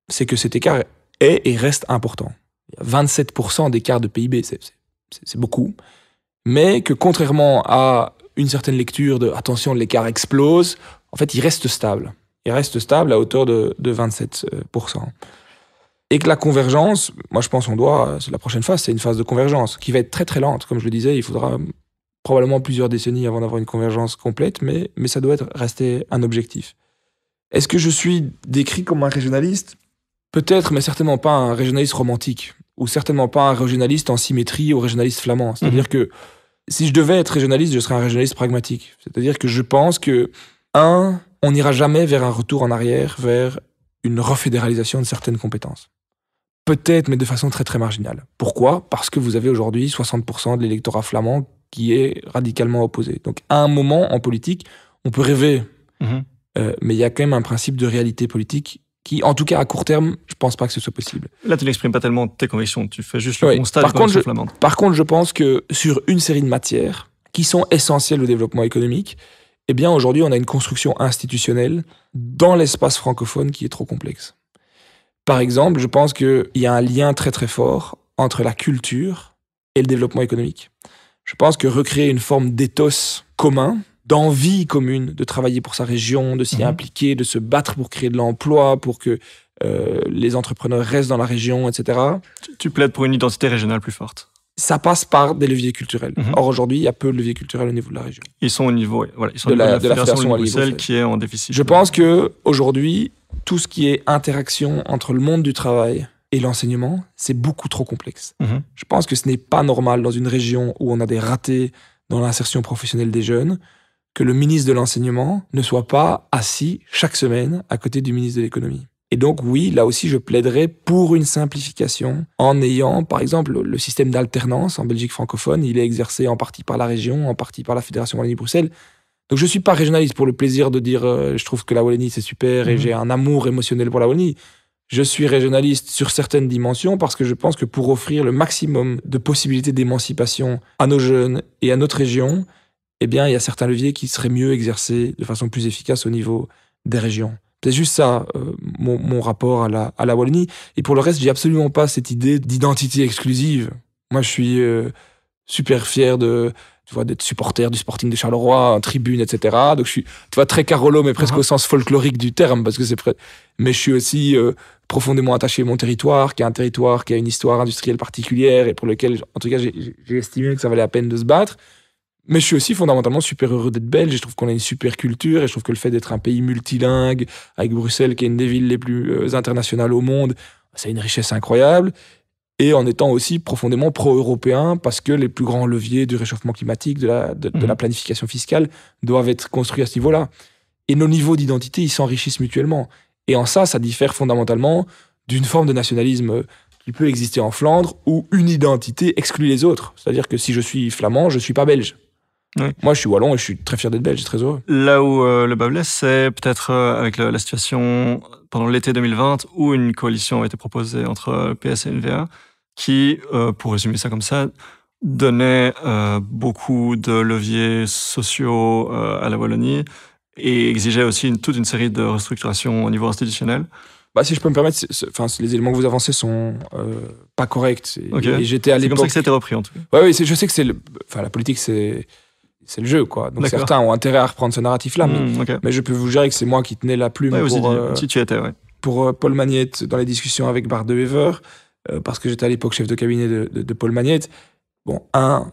c'est que cet écart est et reste important. Il y a 27% d'écart de PIB, c'est, beaucoup. Mais que contrairement à une certaine lecture de attention, l'écart explose, en fait, il reste stable. Il reste stable à hauteur de, 27%. Et que la convergence, moi je pense on doit, c'est la prochaine phase, c'est une phase de convergence qui va être très très lente. Comme je le disais, il faudra probablement plusieurs décennies avant d'avoir une convergence complète, mais, mais ça doit être, rester un objectif. Est-ce que je suis décrit comme un régionaliste Peut-être, mais certainement pas un régionaliste romantique, ou certainement pas un régionaliste en symétrie ou régionaliste flamand. C'est-à-dire mhm. que si je devais être régionaliste, je serais un régionaliste pragmatique. C'est-à-dire que je pense que, un, on n'ira jamais vers un retour en arrière, vers une refédéralisation de certaines compétences. Peut-être, mais de façon très très marginale. Pourquoi Parce que vous avez aujourd'hui 60% de l'électorat flamand qui est radicalement opposé. Donc à un moment, en politique, on peut rêver, mhm. euh, mais il y a quand même un principe de réalité politique qui, en tout cas à court terme, je ne pense pas que ce soit possible. Là, tu n'exprimes pas tellement tes convictions, tu fais juste le constat par contre, je, Par contre, je pense que sur une série de matières qui sont essentielles au développement économique, eh bien aujourd'hui, on a une construction institutionnelle dans l'espace francophone qui est trop complexe. Par exemple, je pense qu'il y a un lien très très fort entre la culture et le développement économique. Je pense que recréer une forme d'éthos commun, d'envie commune de travailler pour sa région, de s'y mhm. impliquer, de se battre pour créer de l'emploi, pour que euh, les entrepreneurs restent dans la région, etc. Tu, plaides pour une identité régionale plus forte ça passe par des leviers culturels. Mhm. Or, aujourd'hui, il y a peu de leviers culturels au niveau de la région. Ils sont au niveau, de, la, de, la, qui est en déficit. Je pense que aujourd'hui, tout ce qui est interaction entre le monde du travail, et l'enseignement, c'est beaucoup trop complexe. Mhm. Je pense que ce n'est pas normal dans une région où on a des ratés dans l'insertion professionnelle des jeunes que le ministre de l'enseignement ne soit pas assis chaque semaine à côté du ministre de l'économie. Et donc oui, là aussi, je plaiderais pour une simplification en ayant, par exemple, le système d'alternance en Belgique francophone. Il est exercé en partie par la région, en partie par la Fédération Wallonie-Bruxelles. Donc je ne suis pas régionaliste pour le plaisir de dire euh, je trouve que la Wallonie c'est super et mhm. j'ai un amour émotionnel pour la Wallonie. Je suis régionaliste sur certaines dimensions parce que je pense que pour offrir le maximum de possibilités d'émancipation à nos jeunes et à notre région, eh bien, il y a certains leviers qui seraient mieux exercés de façon plus efficace au niveau des régions. C'est juste ça, euh, mon, rapport à la, Wallonie. Et pour le reste, j'ai absolument pas cette idée d'identité exclusive. Moi, je suis euh, super fier de, tu vois, d'être supporter du Sporting de Charleroi, en tribune, etc. Donc je suis, tu vois, très Carolo, mais presque au uh-huh. sens folklorique du terme, parce que c'est Mais je suis aussi euh, profondément attaché à mon territoire, qui est un territoire qui a une histoire industrielle particulière et pour lequel, en tout cas, j'ai estimé que ça valait la peine de se battre. Mais je suis aussi fondamentalement super heureux d'être belge. je trouve qu'on a une super culture et je trouve que le fait d'être un pays multilingue, avec Bruxelles qui est une des villes les plus euh, internationales au monde, c'est une richesse incroyable et en étant aussi profondément pro-européen, parce que les plus grands leviers du réchauffement climatique, de la, mhm. planification fiscale, doivent être construits à ce niveau-là. Et nos niveaux d'identité, ils s'enrichissent mutuellement. Et en ça, ça diffère fondamentalement d'une forme de nationalisme euh, qui peut exister en Flandre, où une identité exclut les autres. C'est-à-dire que si je suis flamand, je ne suis pas belge. Moi, je suis wallon et je suis très fier d'être belge, très heureux. Là où euh, le bas blesse, c'est peut-être euh, avec la situation pendant l'été 2020 où une coalition a été proposée entre PS et NVA qui, euh, pour résumer ça comme ça, donnait euh, beaucoup de leviers sociaux euh, à la Wallonie et exigeait aussi toute une série de restructurations au niveau institutionnel. Bah, si je peux me permettre, les éléments que vous avancez sont pas corrects. C'est comme ça que c'était repris en tout cas. Ouais, oui, je sais que c'est, enfin, la politique c'est c'est le jeu quoi. Donc certains ont intérêt à reprendre ce narratif-là, mais, hmm, je peux vous gérer que c'est moi qui tenais la plume pour. Pour Paul Magnette dans les discussions avec Bart de Wever, euh, parce que j'étais à l'époque chef de cabinet de, Paul Magnette. Bon, un,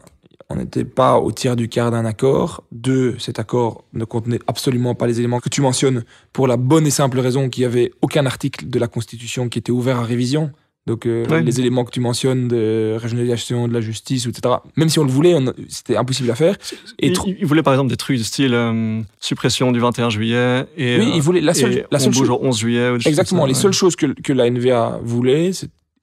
on n'était pas au tiers du quart d'un accord. Deux, cet accord ne contenait absolument pas les éléments que tu mentionnes pour la bonne et simple raison qu'il n'y avait aucun article de la Constitution qui était ouvert à révision. Donc euh, les éléments que tu mentionnes de régionalisation de la justice, etc. Même si on le voulait, c'était impossible à faire. Et il, voulait par exemple des trucs du style euh, suppression du 21 juillet et oui, il voulait la seule, la seule chose 11 juillet. Exactement. les seules choses que, que la NVA voulait,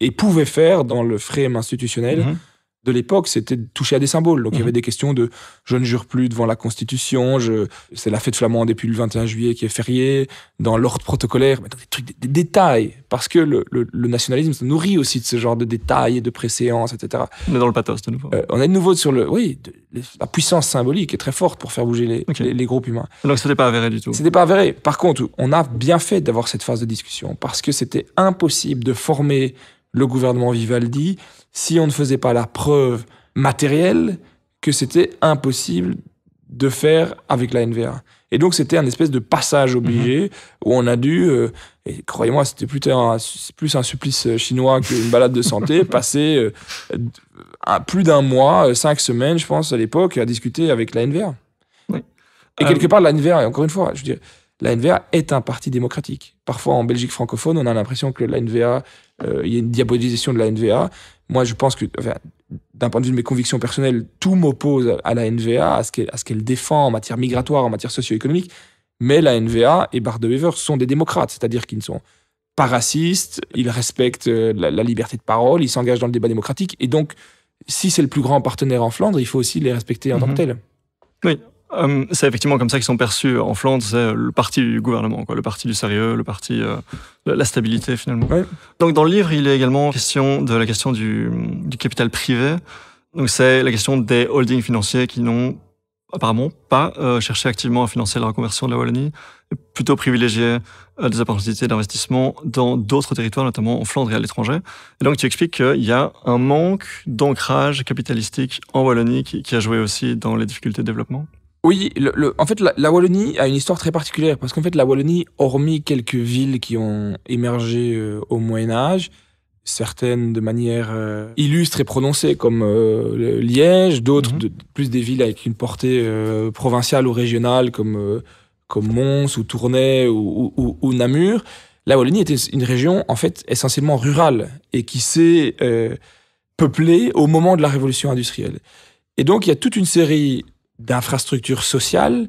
et pouvait faire dans le frame institutionnel. Mhm. de l'époque, c'était de toucher à des symboles. Donc il y mhm. avait des questions de je ne jure plus devant la Constitution, je... c'est la fête flamande depuis le 21 juillet qui est férié, dans l'ordre protocolaire, des trucs, des, détails. Parce que le, nationalisme se nourrit aussi de ce genre de détails et de préséances, etc. On est dans le pathos de nouveau. Euh, on est de nouveau sur le. Oui, la puissance symbolique est très forte pour faire bouger les, groupes humains. Donc n'était pas avéré du tout. n'était pas avéré. Par contre, on a bien fait d'avoir cette phase de discussion parce que c'était impossible de former le gouvernement Vivaldi si on ne faisait pas la preuve matérielle que c'était impossible de faire avec la NVA. Et donc c'était un espèce de passage obligé où on a dû, euh, et croyez-moi, c'était plus, un supplice euh, chinois qu'une balade de santé, passer euh, plus d'un mois, cinq semaines, je pense, à l'époque, à discuter avec la NVA. Et quelque part, la NVA, encore une fois, je veux dire, la NVA est un parti démocratique. Parfois, en Belgique francophone, on a l'impression que la NVA euh, il y a une diabolisation de la NVA. Moi, je pense que, d'un point de vue de mes convictions personnelles, tout m'oppose à la NVA, à ce qu'elle défend en matière migratoire, en matière socio-économique. Mais la NVA et Bart de Wever sont des démocrates, c'est-à-dire qu'ils ne sont pas racistes, ils respectent euh, la, liberté de parole, ils s'engagent dans le débat démocratique. Et donc, si c'est le plus grand partenaire en Flandre, il faut aussi les respecter en tant que mhm. tels. Oui, euh, c'est effectivement comme ça qu'ils sont perçus en Flandre, c'est le parti du gouvernement, quoi, le parti du sérieux, le parti euh, la stabilité finalement. Donc dans le livre, il est également question de la question du, du capital privé. Donc c'est la question des holdings financiers qui n'ont apparemment pas euh, cherché activement à financer la reconversion de la Wallonie, plutôt privilégié des opportunités d'investissement dans d'autres territoires, notamment en Flandre et à l'étranger. Et donc tu expliques qu'il y a un manque d'ancrage capitalistique en Wallonie qui a joué aussi dans les difficultés de développement. Oui, le, en fait, la, Wallonie a une histoire très particulière parce qu'en fait, la Wallonie, hormis quelques villes qui ont émergé euh, au Moyen Âge, certaines de manière euh, illustre et prononcée comme euh, Liège, d'autres mhm. plus des villes avec une portée provinciale ou régionale comme comme Mons ou Tournai ou, ou, Namur, la Wallonie était une région en fait essentiellement rurale et qui s'est peuplée au moment de la révolution industrielle. Et donc, il y a toute une série d'infrastructures sociales,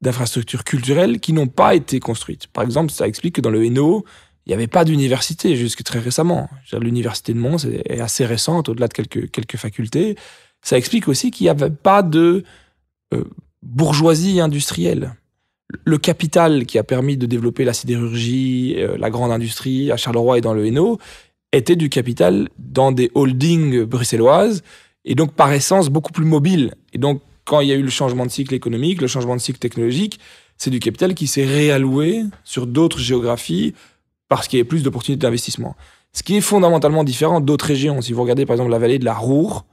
d'infrastructures culturelles qui n'ont pas été construites. Par exemple, ça explique que dans le Hainaut, il n'y avait pas d'université jusque très récemment. L'université de Mons est assez récente, au-delà de quelques, quelques facultés. Ça explique aussi qu'il n'y avait pas de euh, bourgeoisie industrielle. Le capital qui a permis de développer la sidérurgie, euh, la grande industrie à Charleroi et dans le Hainaut, était du capital dans des holdings bruxelloises, et donc par essence beaucoup plus mobile. Et donc quand il y a eu le changement de cycle économique, le changement de cycle technologique, c'est du capital qui s'est réalloué sur d'autres géographies parce qu'il y avait plus d'opportunités d'investissement. Ce qui est fondamentalement différent d'autres régions. Si vous regardez par exemple la vallée de la Roure,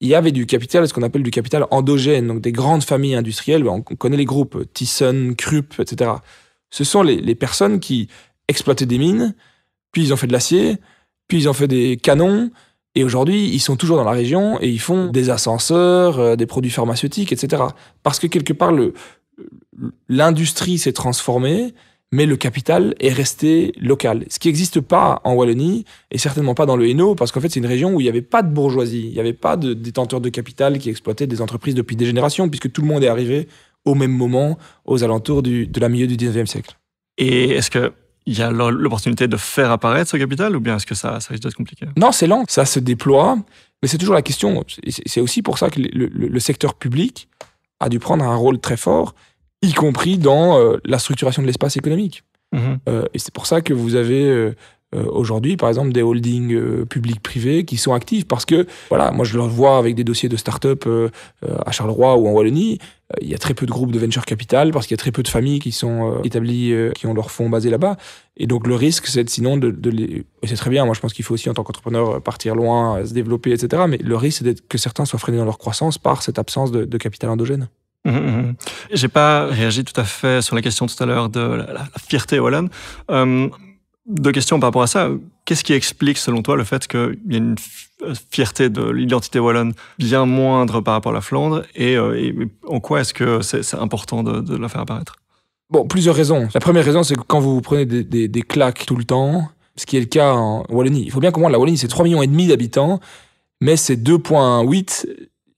il y avait du capital, ce qu'on appelle du capital endogène, donc des grandes familles industrielles. Ben, on connaît les groupes Thyssen, Krupp, etc. Ce sont les, les personnes qui exploitaient des mines, puis ils ont fait de l'acier, puis ils ont fait des canons, et aujourd'hui, ils sont toujours dans la région et ils font des ascenseurs, euh, des produits pharmaceutiques, etc. Parce que quelque part, l'industrie s'est transformée, mais le capital est resté local. Ce qui n'existe pas en Wallonie et certainement pas dans le Hainaut, parce qu'en fait, c'est une région où il n'y avait pas de bourgeoisie, il n'y avait pas de détenteurs de capital qui exploitaient des entreprises depuis des générations, puisque tout le monde est arrivé au même moment, aux alentours de la milieu du 19e siècle. Et est-ce que il y a l'opportunité de faire apparaître ce capital ou bien est-ce que ça, ça risque d'être compliqué Non, c'est lent, ça se déploie, mais c'est toujours la question. C'est aussi pour ça que le, secteur public a dû prendre un rôle très fort, y compris dans euh, la structuration de l'espace économique. Mm-hmm. Euh, et c'est pour ça que vous avez euh, euh, aujourd'hui, par exemple, des holdings euh, publics-privés qui sont actifs parce que, voilà, moi je le vois avec des dossiers de start-up euh, à Charleroi ou en Wallonie, il y a très peu de groupes de venture capital parce qu'il y a très peu de familles qui sont établies, qui ont leurs fonds basés là-bas. Et donc le risque, c'est sinon de, les... c'est très bien, moi je pense qu'il faut aussi en tant qu'entrepreneur partir loin, se développer, etc. Mais le risque, c'est que certains soient freinés dans leur croissance par cette absence de, de capital endogène. Mmh, mmh, mmh. J'ai pas réagi tout à fait sur la question tout à l'heure de la, fierté wallonne deux questions par rapport à ça. Qu'est-ce qui explique, selon toi, le fait qu'il y a une euh, fierté de l'identité wallonne bien moindre par rapport à la Flandre et, euh, en quoi est-ce que c'est important de, la faire apparaître Bon, plusieurs raisons. La première raison, c'est que quand vous prenez des, claques tout le temps, ce qui est le cas en Wallonie, il faut bien comprendre, la Wallonie, c'est 3,5 millions d'habitants, mais c'est 2,8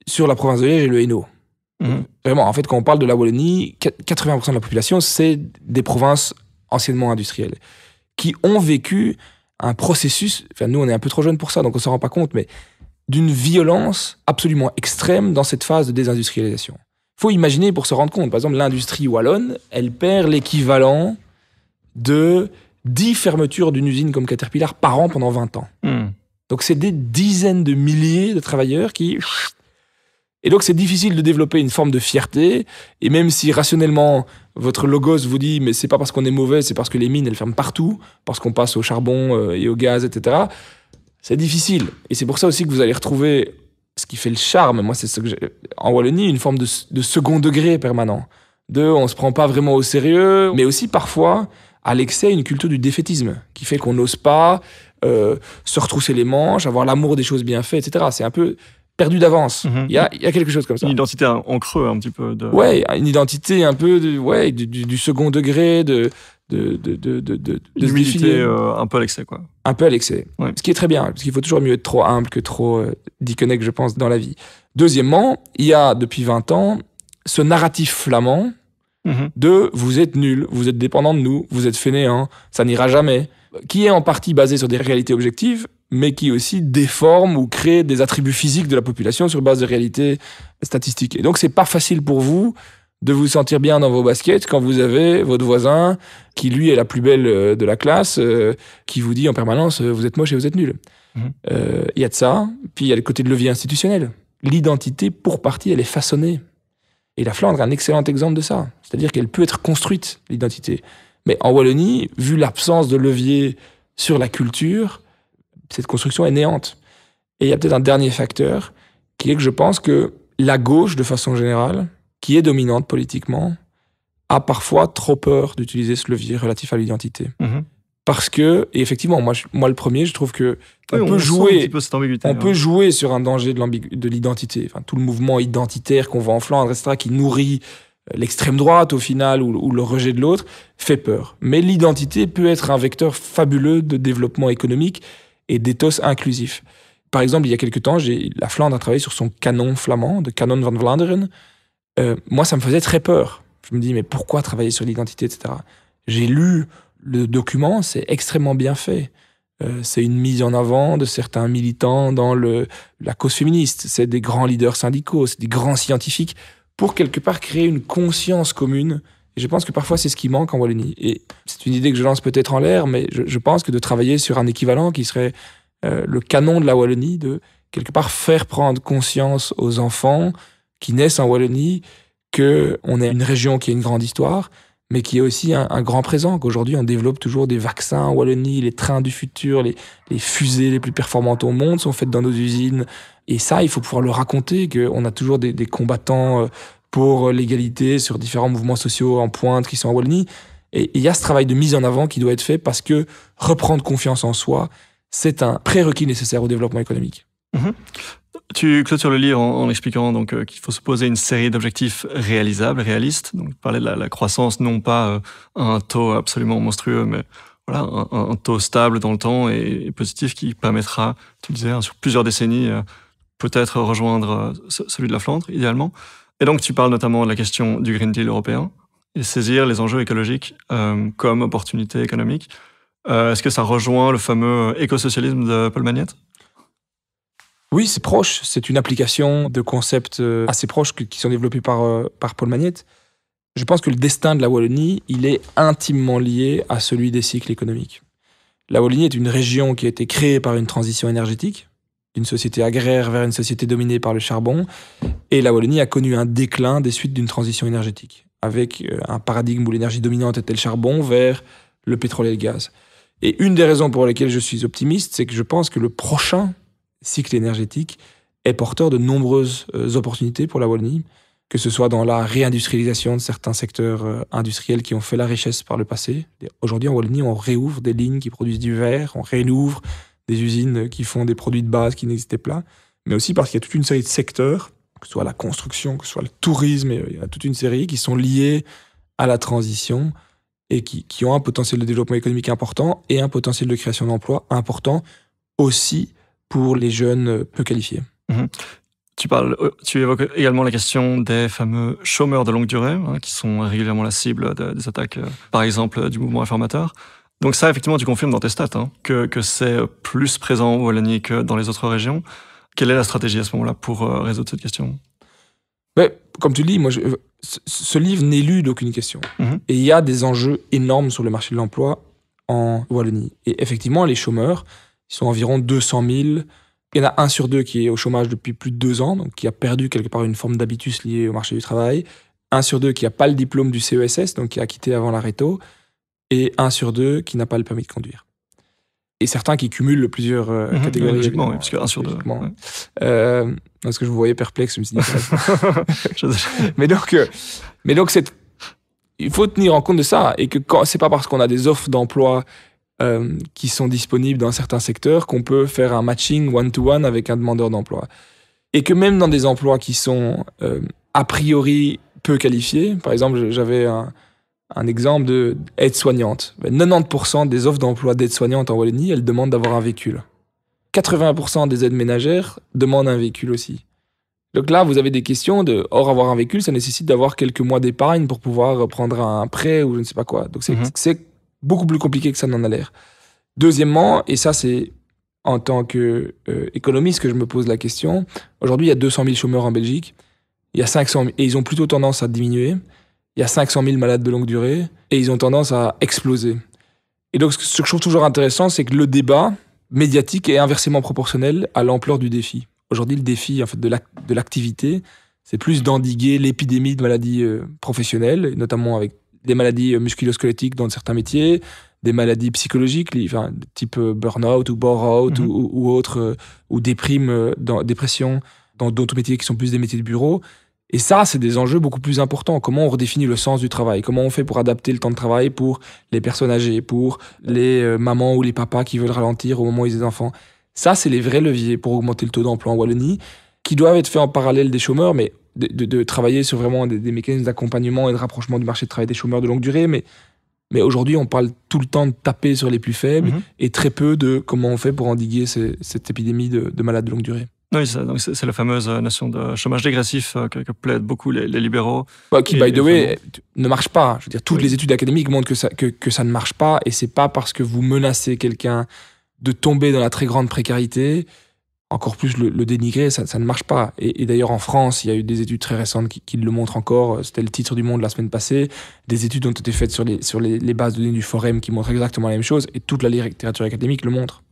sur la province de Liège et le Hainaut. Mmh. Vraiment, en fait, quand on parle de la Wallonie, 80% de la population, c'est des provinces anciennement industrielles qui ont vécu un processus, enfin nous on est un peu trop jeunes pour ça, donc on ne s'en rend pas compte, mais d'une violence absolument extrême dans cette phase de désindustrialisation. Faut imaginer pour se rendre compte, par exemple l'industrie wallonne, elle perd l'équivalent de 10 fermetures d'une usine comme Caterpillar par an pendant 20 ans. Hmm. Donc c'est des dizaines de milliers de travailleurs qui et donc c'est difficile de développer une forme de fierté. Et même si rationnellement votre logos vous dit mais c'est pas parce qu'on est mauvais, c'est parce que les mines elles ferment partout, parce qu'on passe au charbon euh, et au gaz, etc. C'est difficile. Et c'est pour ça aussi que vous allez retrouver ce qui fait le charme. Moi c'est ce que j'ai... en Wallonie une forme de, second degré permanent. De on se prend pas vraiment au sérieux, mais aussi parfois à l'excès une culture du défaitisme qui fait qu'on n'ose pas euh, se retrousser les manches, avoir l'amour des choses bien faites, etc. C'est un peu perdu d'avance. Mhm. Il y, a, quelque chose comme ça. Une identité en creux, un petit peu. De... Ouais, une identité un peu ouais, du, second degré, de. de, euh, un peu à l'excès, quoi. Un peu à l'excès. Ce qui est très bien, parce qu'il faut toujours mieux être trop humble que trop euh, je pense, dans la vie. Deuxièmement, il y a depuis 20 ans ce narratif flamand mhm. de vous êtes nul, vous êtes dépendant de nous, vous êtes fainéant, ça n'ira jamais, qui est en partie basé sur des réalités objectives mais qui aussi déforme ou crée des attributs physiques de la population sur base de réalités statistiques. Et donc, c'est pas facile pour vous de vous sentir bien dans vos baskets quand vous avez votre voisin qui, lui, est la plus belle euh, de la classe, euh, qui vous dit en permanence euh, vous êtes moche et vous êtes nul. Il mhm. y a de ça. Puis il y a le côté de levier institutionnel. L'identité, pour partie, elle est façonnée. Et la Flandre est un excellent exemple de ça. C'est-à-dire qu'elle peut être construite, l'identité. Mais en Wallonie, vu l'absence de levier sur la culture, cette construction est néante. Et il y a peut-être un dernier facteur, qui est que je pense que la gauche, de façon générale, qui est dominante politiquement, a parfois trop peur d'utiliser ce levier relatif à l'identité. Mhm. Parce que, et effectivement, moi, moi le premier, je trouve que on, peut, jouer, on hein. peut jouer sur un danger de l'identité. Enfin, tout le mouvement identitaire qu'on voit en Flandre, etc., qui nourrit euh, l'extrême droite au final ou le rejet de l'autre, fait peur. Mais l'identité peut être un vecteur fabuleux de développement économique et d'éthos inclusif. Par exemple, il y a quelques temps, la Flandre a travaillé sur son canon flamand, de Canon van Vlaanderen. Euh, moi, ça me faisait très peur. Je me dis, mais pourquoi travailler sur l'identité, etc. J'ai lu le document, c'est extrêmement bien fait. Euh, c'est une mise en avant de certains militants dans le, la cause féministe. C'est des grands leaders syndicaux, c'est des grands scientifiques, pour quelque part créer une conscience commune et je pense que parfois, c'est ce qui manque en Wallonie. Et c'est une idée que je lance peut-être en l'air, mais je, pense que de travailler sur un équivalent qui serait euh, le canon de la Wallonie, de quelque part faire prendre conscience aux enfants qui naissent en Wallonie qu'on est une région qui a une grande histoire, mais qui a aussi un, grand présent, qu'aujourd'hui on développe toujours des vaccins en Wallonie, les trains du futur, les, fusées les plus performantes au monde sont faites dans nos usines. Et ça, il faut pouvoir le raconter, qu'on a toujours des, des combattants euh, pour l'égalité sur différents mouvements sociaux en pointe qui sont à Wallonie. Et il y a ce travail de mise en avant qui doit être fait parce que reprendre confiance en soi, c'est un prérequis nécessaire au développement économique. Mhm. Tu Tu sur le livre en, expliquant donc euh, qu'il faut se poser une série d'objectifs réalisables, réalistes. Donc parler de la, croissance, non pas euh, un taux absolument monstrueux, mais voilà un, taux stable dans le temps et, positif qui permettra, tu le disais, hein, sur plusieurs décennies, euh, peut-être rejoindre celui de la Flandre idéalement. Et donc, tu parles notamment de la question du Green Deal européen et saisir les enjeux écologiques euh, comme opportunité économique. Euh, est-ce que ça rejoint le fameux écosocialisme de Paul Magnette Oui, c'est proche. C'est une application de concepts euh, assez proches qui sont développés par, par Paul Magnette. Je pense que le destin de la Wallonie, il est intimement lié à celui des cycles économiques. La Wallonie est une région qui a été créée par une transition énergétique d'une société agraire vers une société dominée par le charbon. Et la Wallonie a connu un déclin des suites d'une transition énergétique, avec euh, un paradigme où l'énergie dominante était le charbon vers le pétrole et le gaz. Et une des raisons pour lesquelles je suis optimiste, c'est que je pense que le prochain cycle énergétique est porteur de nombreuses euh, opportunités pour la Wallonie, que ce soit dans la réindustrialisation de certains secteurs euh, industriels qui ont fait la richesse par le passé. Aujourd'hui, en Wallonie, on réouvre des lignes qui produisent du verre, on réouvre des usines qui font des produits de base qui n'existaient pas, mais aussi parce qu'il y a toute une série de secteurs, que ce soit la construction, que ce soit le tourisme, euh, il y a toute une série qui sont liés à la transition et qui, ont un potentiel de développement économique important et un potentiel de création d'emplois important aussi pour les jeunes peu qualifiés. Mhm. Tu, parles, euh, tu évoques également la question des fameux chômeurs de longue durée, hein, qui sont régulièrement la cible des attaques, euh, par exemple, du mouvement informateur. Donc ça, effectivement, tu confirmes dans tes stats hein, que, que c'est plus présent en Wallonie que dans les autres régions. Quelle est la stratégie à ce moment-là pour euh, résoudre cette question Comme tu le dis, moi, je, ce livre n'élude d'aucune question. Mhm. Et il y a des enjeux énormes sur le marché de l'emploi en Wallonie. Et effectivement, les chômeurs, ils sont environ 200 000. Il y en a un sur deux qui est au chômage depuis plus de deux ans, donc qui a perdu quelque part une forme d'habitus liée au marché du travail. Un sur deux qui n'a pas le diplôme du CESS, donc qui a quitté avant la réto et un sur deux qui n'a pas le permis de conduire. Et certains qui cumulent plusieurs euh, mhm. catégories. Logiquement, oui, parce que un sur deux. Euh, parce que je vous voyais perplexe, je me suis dit. mais donc, euh, mais donc il faut tenir en compte de ça et que quand c'est pas parce qu'on a des offres d'emploi qui sont disponibles dans certains secteurs qu'on peut faire un matching one to one avec un demandeur d'emploi et que même dans des emplois qui sont a priori peu qualifiés par exemple j'avais un, un exemple de aide-soignante. 90% ben, des offres d'emploi d'aide-soignante en Wallonie, elles demandent d'avoir un véhicule. 80% des aides ménagères demandent un véhicule aussi. Donc là, vous avez des questions de, Or, avoir un véhicule, ça nécessite d'avoir quelques mois d'épargne pour pouvoir prendre un prêt ou je ne sais pas quoi. Donc c'est mhm. beaucoup plus compliqué que ça n'en a l'air. Deuxièmement, et ça c'est en tant qu'économiste euh, économiste que je me pose la question, aujourd'hui il y a 200 000 chômeurs en Belgique, il y a 500 000, et ils ont plutôt tendance à diminuer il y a 500 000 malades de longue durée, et ils ont tendance à exploser. Et donc, ce que je trouve toujours intéressant, c'est que le débat médiatique est inversement proportionnel à l'ampleur du défi. Aujourd'hui, le défi fait, de l'activité, c'est plus d'endiguer l'épidémie de maladies euh, professionnelles, notamment avec des maladies euh, musculosquelettiques dans certains métiers, des maladies psychologiques, type euh, burn-out ou bore-out mm-hmm. ou, autres, ou déprime, dépression dans d'autres métiers qui sont plus des métiers de bureau. Et ça, c'est des enjeux beaucoup plus importants. Comment on redéfinit le sens du travail Comment on fait pour adapter le temps de travail pour les personnes âgées, pour les euh, mamans ou les papas qui veulent ralentir au moment où ils ont des enfants Ça, c'est les vrais leviers pour augmenter le taux d'emploi en Wallonie, qui doivent être faits en parallèle des chômeurs, mais de, travailler sur vraiment des, mécanismes d'accompagnement et de rapprochement du marché de travail des chômeurs de longue durée, mais aujourd'hui, on parle tout le temps de taper sur les plus faibles mm-hmm. et très peu de comment on fait pour endiguer cette épidémie de malades de longue durée. Oui, c'est la fameuse euh, notion de chômage dégressif euh, que, plaident beaucoup les, libéraux. qui, by the way, ne marche pas. Je veux dire, toutes les études académiques montrent que ça, que, ça ne marche pas, et c'est pas parce que vous menacez quelqu'un de tomber dans la très grande précarité, encore plus le, dénigrer, ça, ne marche pas. Et, d'ailleurs, en France, il y a eu des études très récentes qui, le montrent encore. Euh, c'était le titre du Monde la semaine passée. Des études ont été faites sur les, sur les bases de données du Forum qui montrent exactement la même chose, et toute la littérature académique le montre.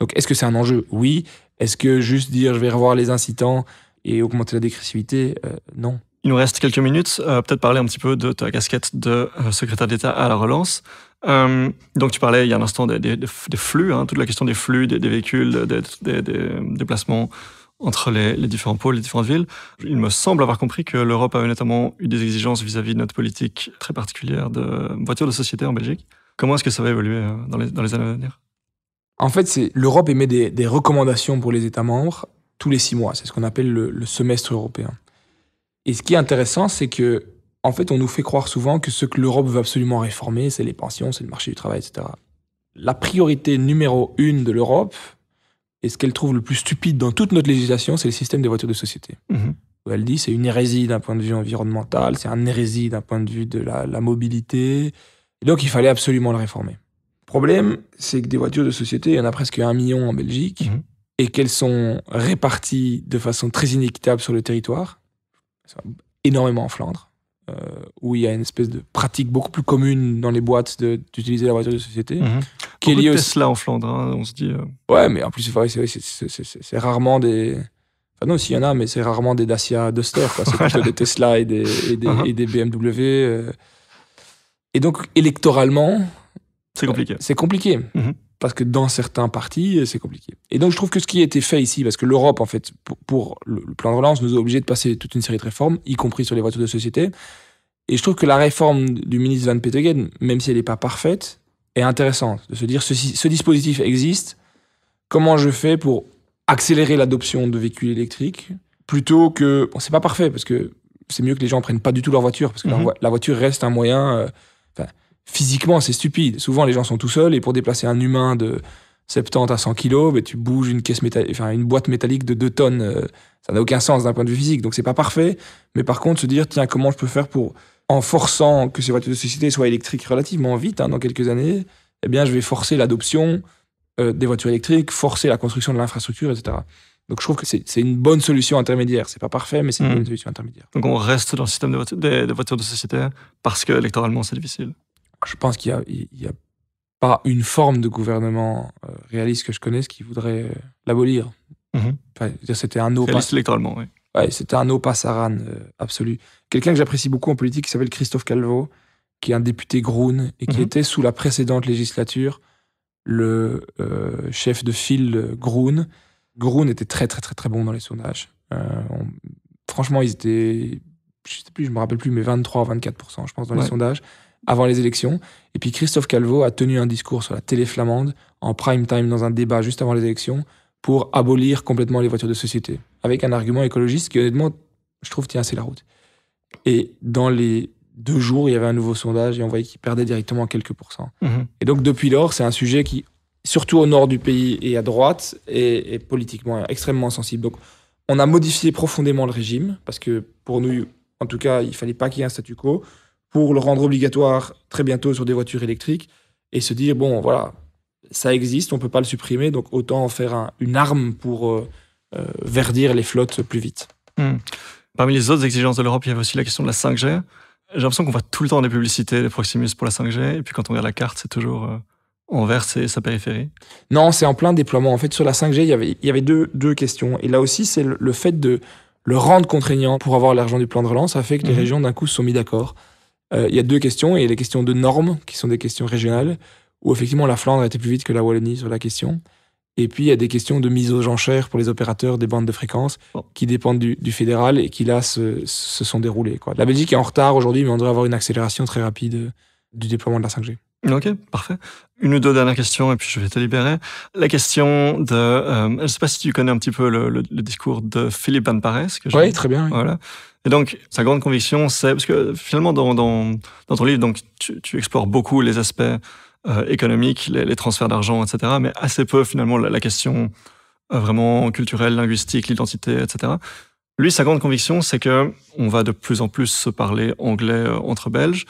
Donc, est-ce que c'est un enjeu Oui. Est-ce que juste dire je vais revoir les incitants et augmenter la dégressivité euh, Non. Il nous reste quelques minutes, euh, peut-être parler un petit peu de ta casquette de euh, secrétaire d'État à la relance. donc tu parlais il y a un instant des, flux, hein, toute la question des flux, des, véhicules, des, déplacements entre les, différents pôles, les différentes villes. Il me semble avoir compris que l'Europe avait notamment eu des exigences vis-à-vis de notre politique très particulière de voitures de société en Belgique. Comment est-ce que ça va évoluer dans les années à venir en fait, c'est l'Europe émet des, recommandations pour les États membres tous les six mois. C'est ce qu'on appelle le, semestre européen. Et ce qui est intéressant, c'est que en fait, on nous fait croire souvent que ce que l'Europe veut absolument réformer, c'est les pensions, c'est le marché du travail, etc. La priorité numéro une de l'Europe, et ce qu'elle trouve le plus stupide dans toute notre législation, c'est le système des voitures de société. Mhm. Elle dit c'est une hérésie d'un point de vue environnemental, c'est un hérésie d'un point de vue de la, la mobilité. donc, il fallait absolument le réformer. Problème, c'est que des voitures de société, il y en a presque un million en Belgique mhm. et qu'elles sont réparties de façon très inéquitable sur le territoire, énormément en Flandre, euh, où il y a une espèce de pratique beaucoup plus commune dans les boîtes d'utiliser la voiture de société. Mmh. Qui beaucoup est de Tesla en Flandre, hein, on se dit. Euh. Ouais, mais en plus, c'est rarement des. Enfin non, s'il y en a, mais c'est rarement des Dacia Duster. C'est plutôt des Tesla et des, et des, uh-huh. BMW. Euh. Et donc, électoralement, c'est compliqué. C'est compliqué. Mhm. Parce que dans certains partis, euh, c'est compliqué. Et donc, je trouve que ce qui a été fait ici, parce que l'Europe, en fait, pour, le plan de relance, nous a obligés de passer toute une série de réformes, y compris sur les voitures de société. Et je trouve que la réforme du ministre Van Peteghen, même si elle n'est pas parfaite, est intéressante. De se dire, ceci, ce dispositif existe, comment je fais pour accélérer l'adoption de véhicules électriques, plutôt que... Bon, c'est pas parfait, parce que c'est mieux que les gens prennent pas du tout leur voiture, parce que mhm. la, voiture reste un moyen... Euh, physiquement, c'est stupide. Souvent, les gens sont tout seuls et pour déplacer un humain de 70 à 100 kilos, ben, tu bouges une, caisse enfin, une boîte métallique de 2 tonnes. Euh, ça n'a aucun sens d'un point de vue physique, donc c'est pas parfait. Mais par contre, se dire, tiens, comment je peux faire pour, en forçant que ces voitures de société soient électriques relativement vite, hein, dans quelques années, eh bien, je vais forcer l'adoption euh, des voitures électriques, forcer la construction de l'infrastructure, etc. Donc je trouve que c'est une bonne solution intermédiaire. C'est pas parfait, mais c'est une mmh. bonne solution intermédiaire. Donc on reste dans le système de, de voitures de société parce que électoralement c'est difficile je pense qu'il n'y a, pas une forme de gouvernement euh, réaliste que je connaisse qui voudrait euh, l'abolir. Mhm. c'était un opa... pas... électoralement, oui. Ouais, c'était un opa saran euh, absolu. Quelqu'un que j'apprécie beaucoup en politique qui s'appelle Christophe Calvo, qui est un député Groun et qui mhm. était sous la précédente législature le chef de file Groun. Groun était très très très très bon dans les sondages. Franchement, ils étaient, je sais plus, je me rappelle plus, mais 23 24 je pense dans les sondages avant les élections. Et puis Christophe Calvo a tenu un discours sur la télé flamande en prime time dans un débat juste avant les élections pour abolir complètement les voitures de société, avec un argument écologiste qui honnêtement, je trouve, tient assez la route. Et dans les deux jours, il y avait un nouveau sondage et on voyait qu'il perdait directement quelques pourcents. Mmh. Et donc depuis lors, c'est un sujet qui, surtout au nord du pays et à droite, est, politiquement extrêmement sensible. Donc on a modifié profondément le régime, parce que pour nous, en tout cas, il fallait pas qu'il y ait un statu quo pour le rendre obligatoire très bientôt sur des voitures électriques et se dire bon voilà ça existe, on peut pas le supprimer, donc autant en faire une arme pour euh, euh, verdir les flottes plus vite. Hmm. Parmi les autres exigences de l'Europe, il y avait aussi la question de la 5G. J'ai l'impression qu'on voit tout le temps des publicités des Proximus pour la 5G, et puis quand on regarde la carte, c'est toujours euh, envers vert, et sa périphérie. Non, c'est en plein déploiement. En fait, sur la 5G, il y avait, il y avait deux, deux questions. Et là aussi, c'est le, fait de le rendre contraignant pour avoir l'argent du plan de relance, ça fait que les mhm. régions d'un coup se sont mis d'accord. Euh, il y a deux questions. Il y a les questions de normes, qui sont des questions régionales, où effectivement la Flandre a été plus vite que la Wallonie sur la question. Et puis, il y a des questions de mise aux enchères pour les opérateurs des bandes de fréquences qui dépendent du, du fédéral et qui, là, se, sont déroulées. Quoi. La Belgique est en retard aujourd'hui, mais on devrait avoir une accélération très rapide euh, du déploiement de la 5G. Ok, parfait une ou deux dernières questions et puis je vais te libérer. La question de, euh, je ne sais pas si tu connais un petit peu le, discours de Philippe Van Pares. Oui, très bien. Voilà. Et donc, sa grande conviction, c'est parce que finalement, dans, dans, dans ton livre, donc tu, explores beaucoup les aspects euh, économiques, les, transferts d'argent, etc., mais assez peu finalement la, question euh, vraiment culturelle, linguistique, l'identité, etc. Lui, sa grande conviction, c'est que on va de plus en plus se parler anglais entre Belges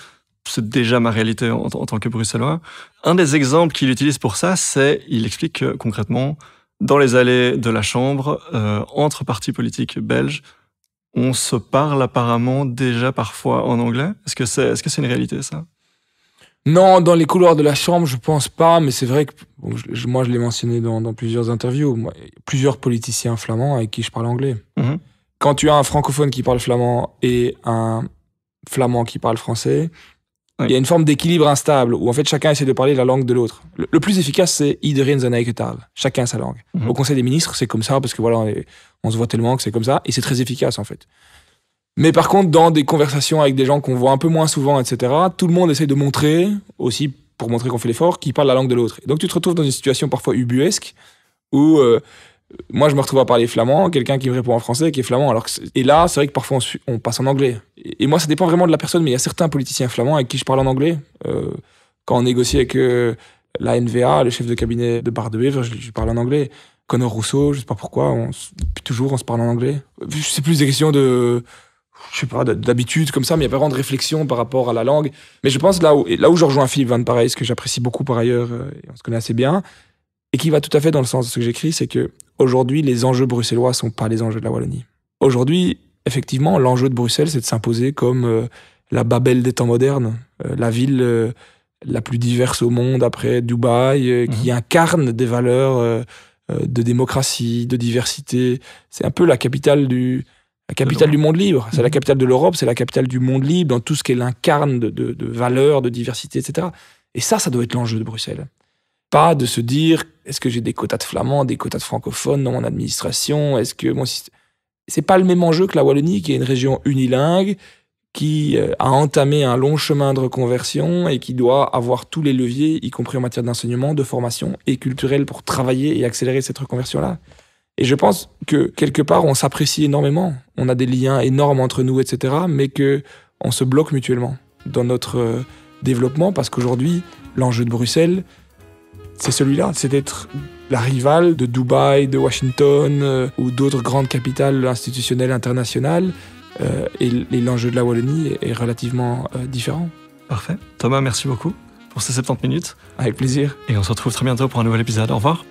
c'est déjà ma réalité en, tant que bruxellois. Un des exemples qu'il utilise pour ça, c'est, il explique concrètement, dans les allées de la Chambre, euh, entre partis politiques belges, on se parle apparemment déjà parfois en anglais. Est-ce que c'est est-ce que c'est une réalité ça Non, dans les couloirs de la Chambre, je pense pas, mais c'est vrai que moi je l'ai mentionné dans, plusieurs interviews, plusieurs politiciens flamands avec qui je parle anglais. Mm-hmm. Quand tu as un francophone qui parle flamand et un flamand qui parle français, il y a une forme d'équilibre instable où en fait chacun essaie de parler la langue de l'autre. Le, plus efficace, c'est iedereen zijn Chacun sa langue. Mhm. Au Conseil des ministres, c'est comme ça parce que voilà, on, se voit tellement que c'est comme ça et c'est très efficace en fait. Mais par contre, dans des conversations avec des gens qu'on voit un peu moins souvent, etc., tout le monde essaie de montrer aussi pour montrer qu'on fait l'effort, qui parle la langue de l'autre. donc tu te retrouves dans une situation parfois ubuesque où euh, moi, je me retrouve à parler flamand, quelqu'un qui me répond en français, qui est flamand. Alors et là, c'est vrai que parfois, on, passe en anglais. Et, moi, ça dépend vraiment de la personne, mais il y a certains politiciens flamands avec qui je parle en anglais. Euh, quand on négocie avec euh, la NVA, le chef de cabinet de Bar de je, je, parle en anglais. Connor Rousseau, je sais pas pourquoi, on, depuis toujours, on se parle en anglais. C'est plus des questions de je sais pas, d'habitude comme ça, mais il n'y a pas vraiment de réflexion par rapport à la langue. Mais je pense là où, là où je rejoins Philippe Van ce que j'apprécie beaucoup par ailleurs, euh, et on se connaît assez bien, et qui va tout à fait dans le sens de ce que j'écris, c'est que aujourd'hui, les enjeux bruxellois sont pas les enjeux de la Wallonie. Aujourd'hui, effectivement, l'enjeu de Bruxelles, c'est de s'imposer comme euh, la Babel des temps modernes, euh, la ville euh, la plus diverse au monde après Dubaï, qui mhm. incarne des valeurs de démocratie, de diversité. C'est un peu la capitale du, la capitale du monde libre. C'est la mhm. capitale de l'Europe, c'est la capitale du monde libre dans tout ce qu'elle incarne de, de, de valeurs, de diversité, etc. Et ça, ça doit être l'enjeu de Bruxelles. Pas de se dire est-ce que j'ai des quotas de flamands, des quotas de francophones dans mon administration Est-ce que C'est pas le même enjeu que la Wallonie, qui est une région unilingue, qui euh, a entamé un long chemin de reconversion et qui doit avoir tous les leviers, y compris en matière d'enseignement, de formation et culturelle, pour travailler et accélérer cette reconversion-là. Et je pense que quelque part, on s'apprécie énormément. On a des liens énormes entre nous, etc. Mais que on se bloque mutuellement dans notre euh, développement parce qu'aujourd'hui, l'enjeu de Bruxelles, c'est celui-là, c'est d'être la rivale de Dubaï, de Washington euh, ou d'autres grandes capitales institutionnelles internationales. Euh, et, l'enjeu de la Wallonie est, relativement euh, différent. Parfait. Thomas, merci beaucoup pour ces 70 minutes. Avec plaisir. Et on se retrouve très bientôt pour un nouvel épisode. Au revoir.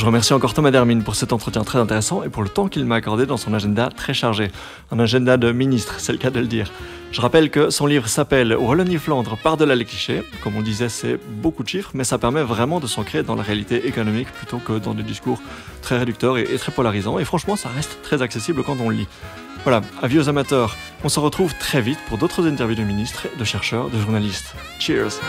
Je remercie encore Thomas Dermine pour cet entretien très intéressant et pour le temps qu'il m'a accordé dans son agenda très chargé. Un agenda de ministre, c'est le cas de le dire. Je rappelle que son livre s'appelle Wallonie-Flandre par-delà les clichés. Comme on disait, c'est beaucoup de chiffres, mais ça permet vraiment de s'ancrer dans la réalité économique plutôt que dans des discours très réducteurs et très polarisants. Et franchement, ça reste très accessible quand on le lit. Voilà, avis aux amateurs. On se retrouve très vite pour d'autres interviews de ministres, de chercheurs, de journalistes. Cheers!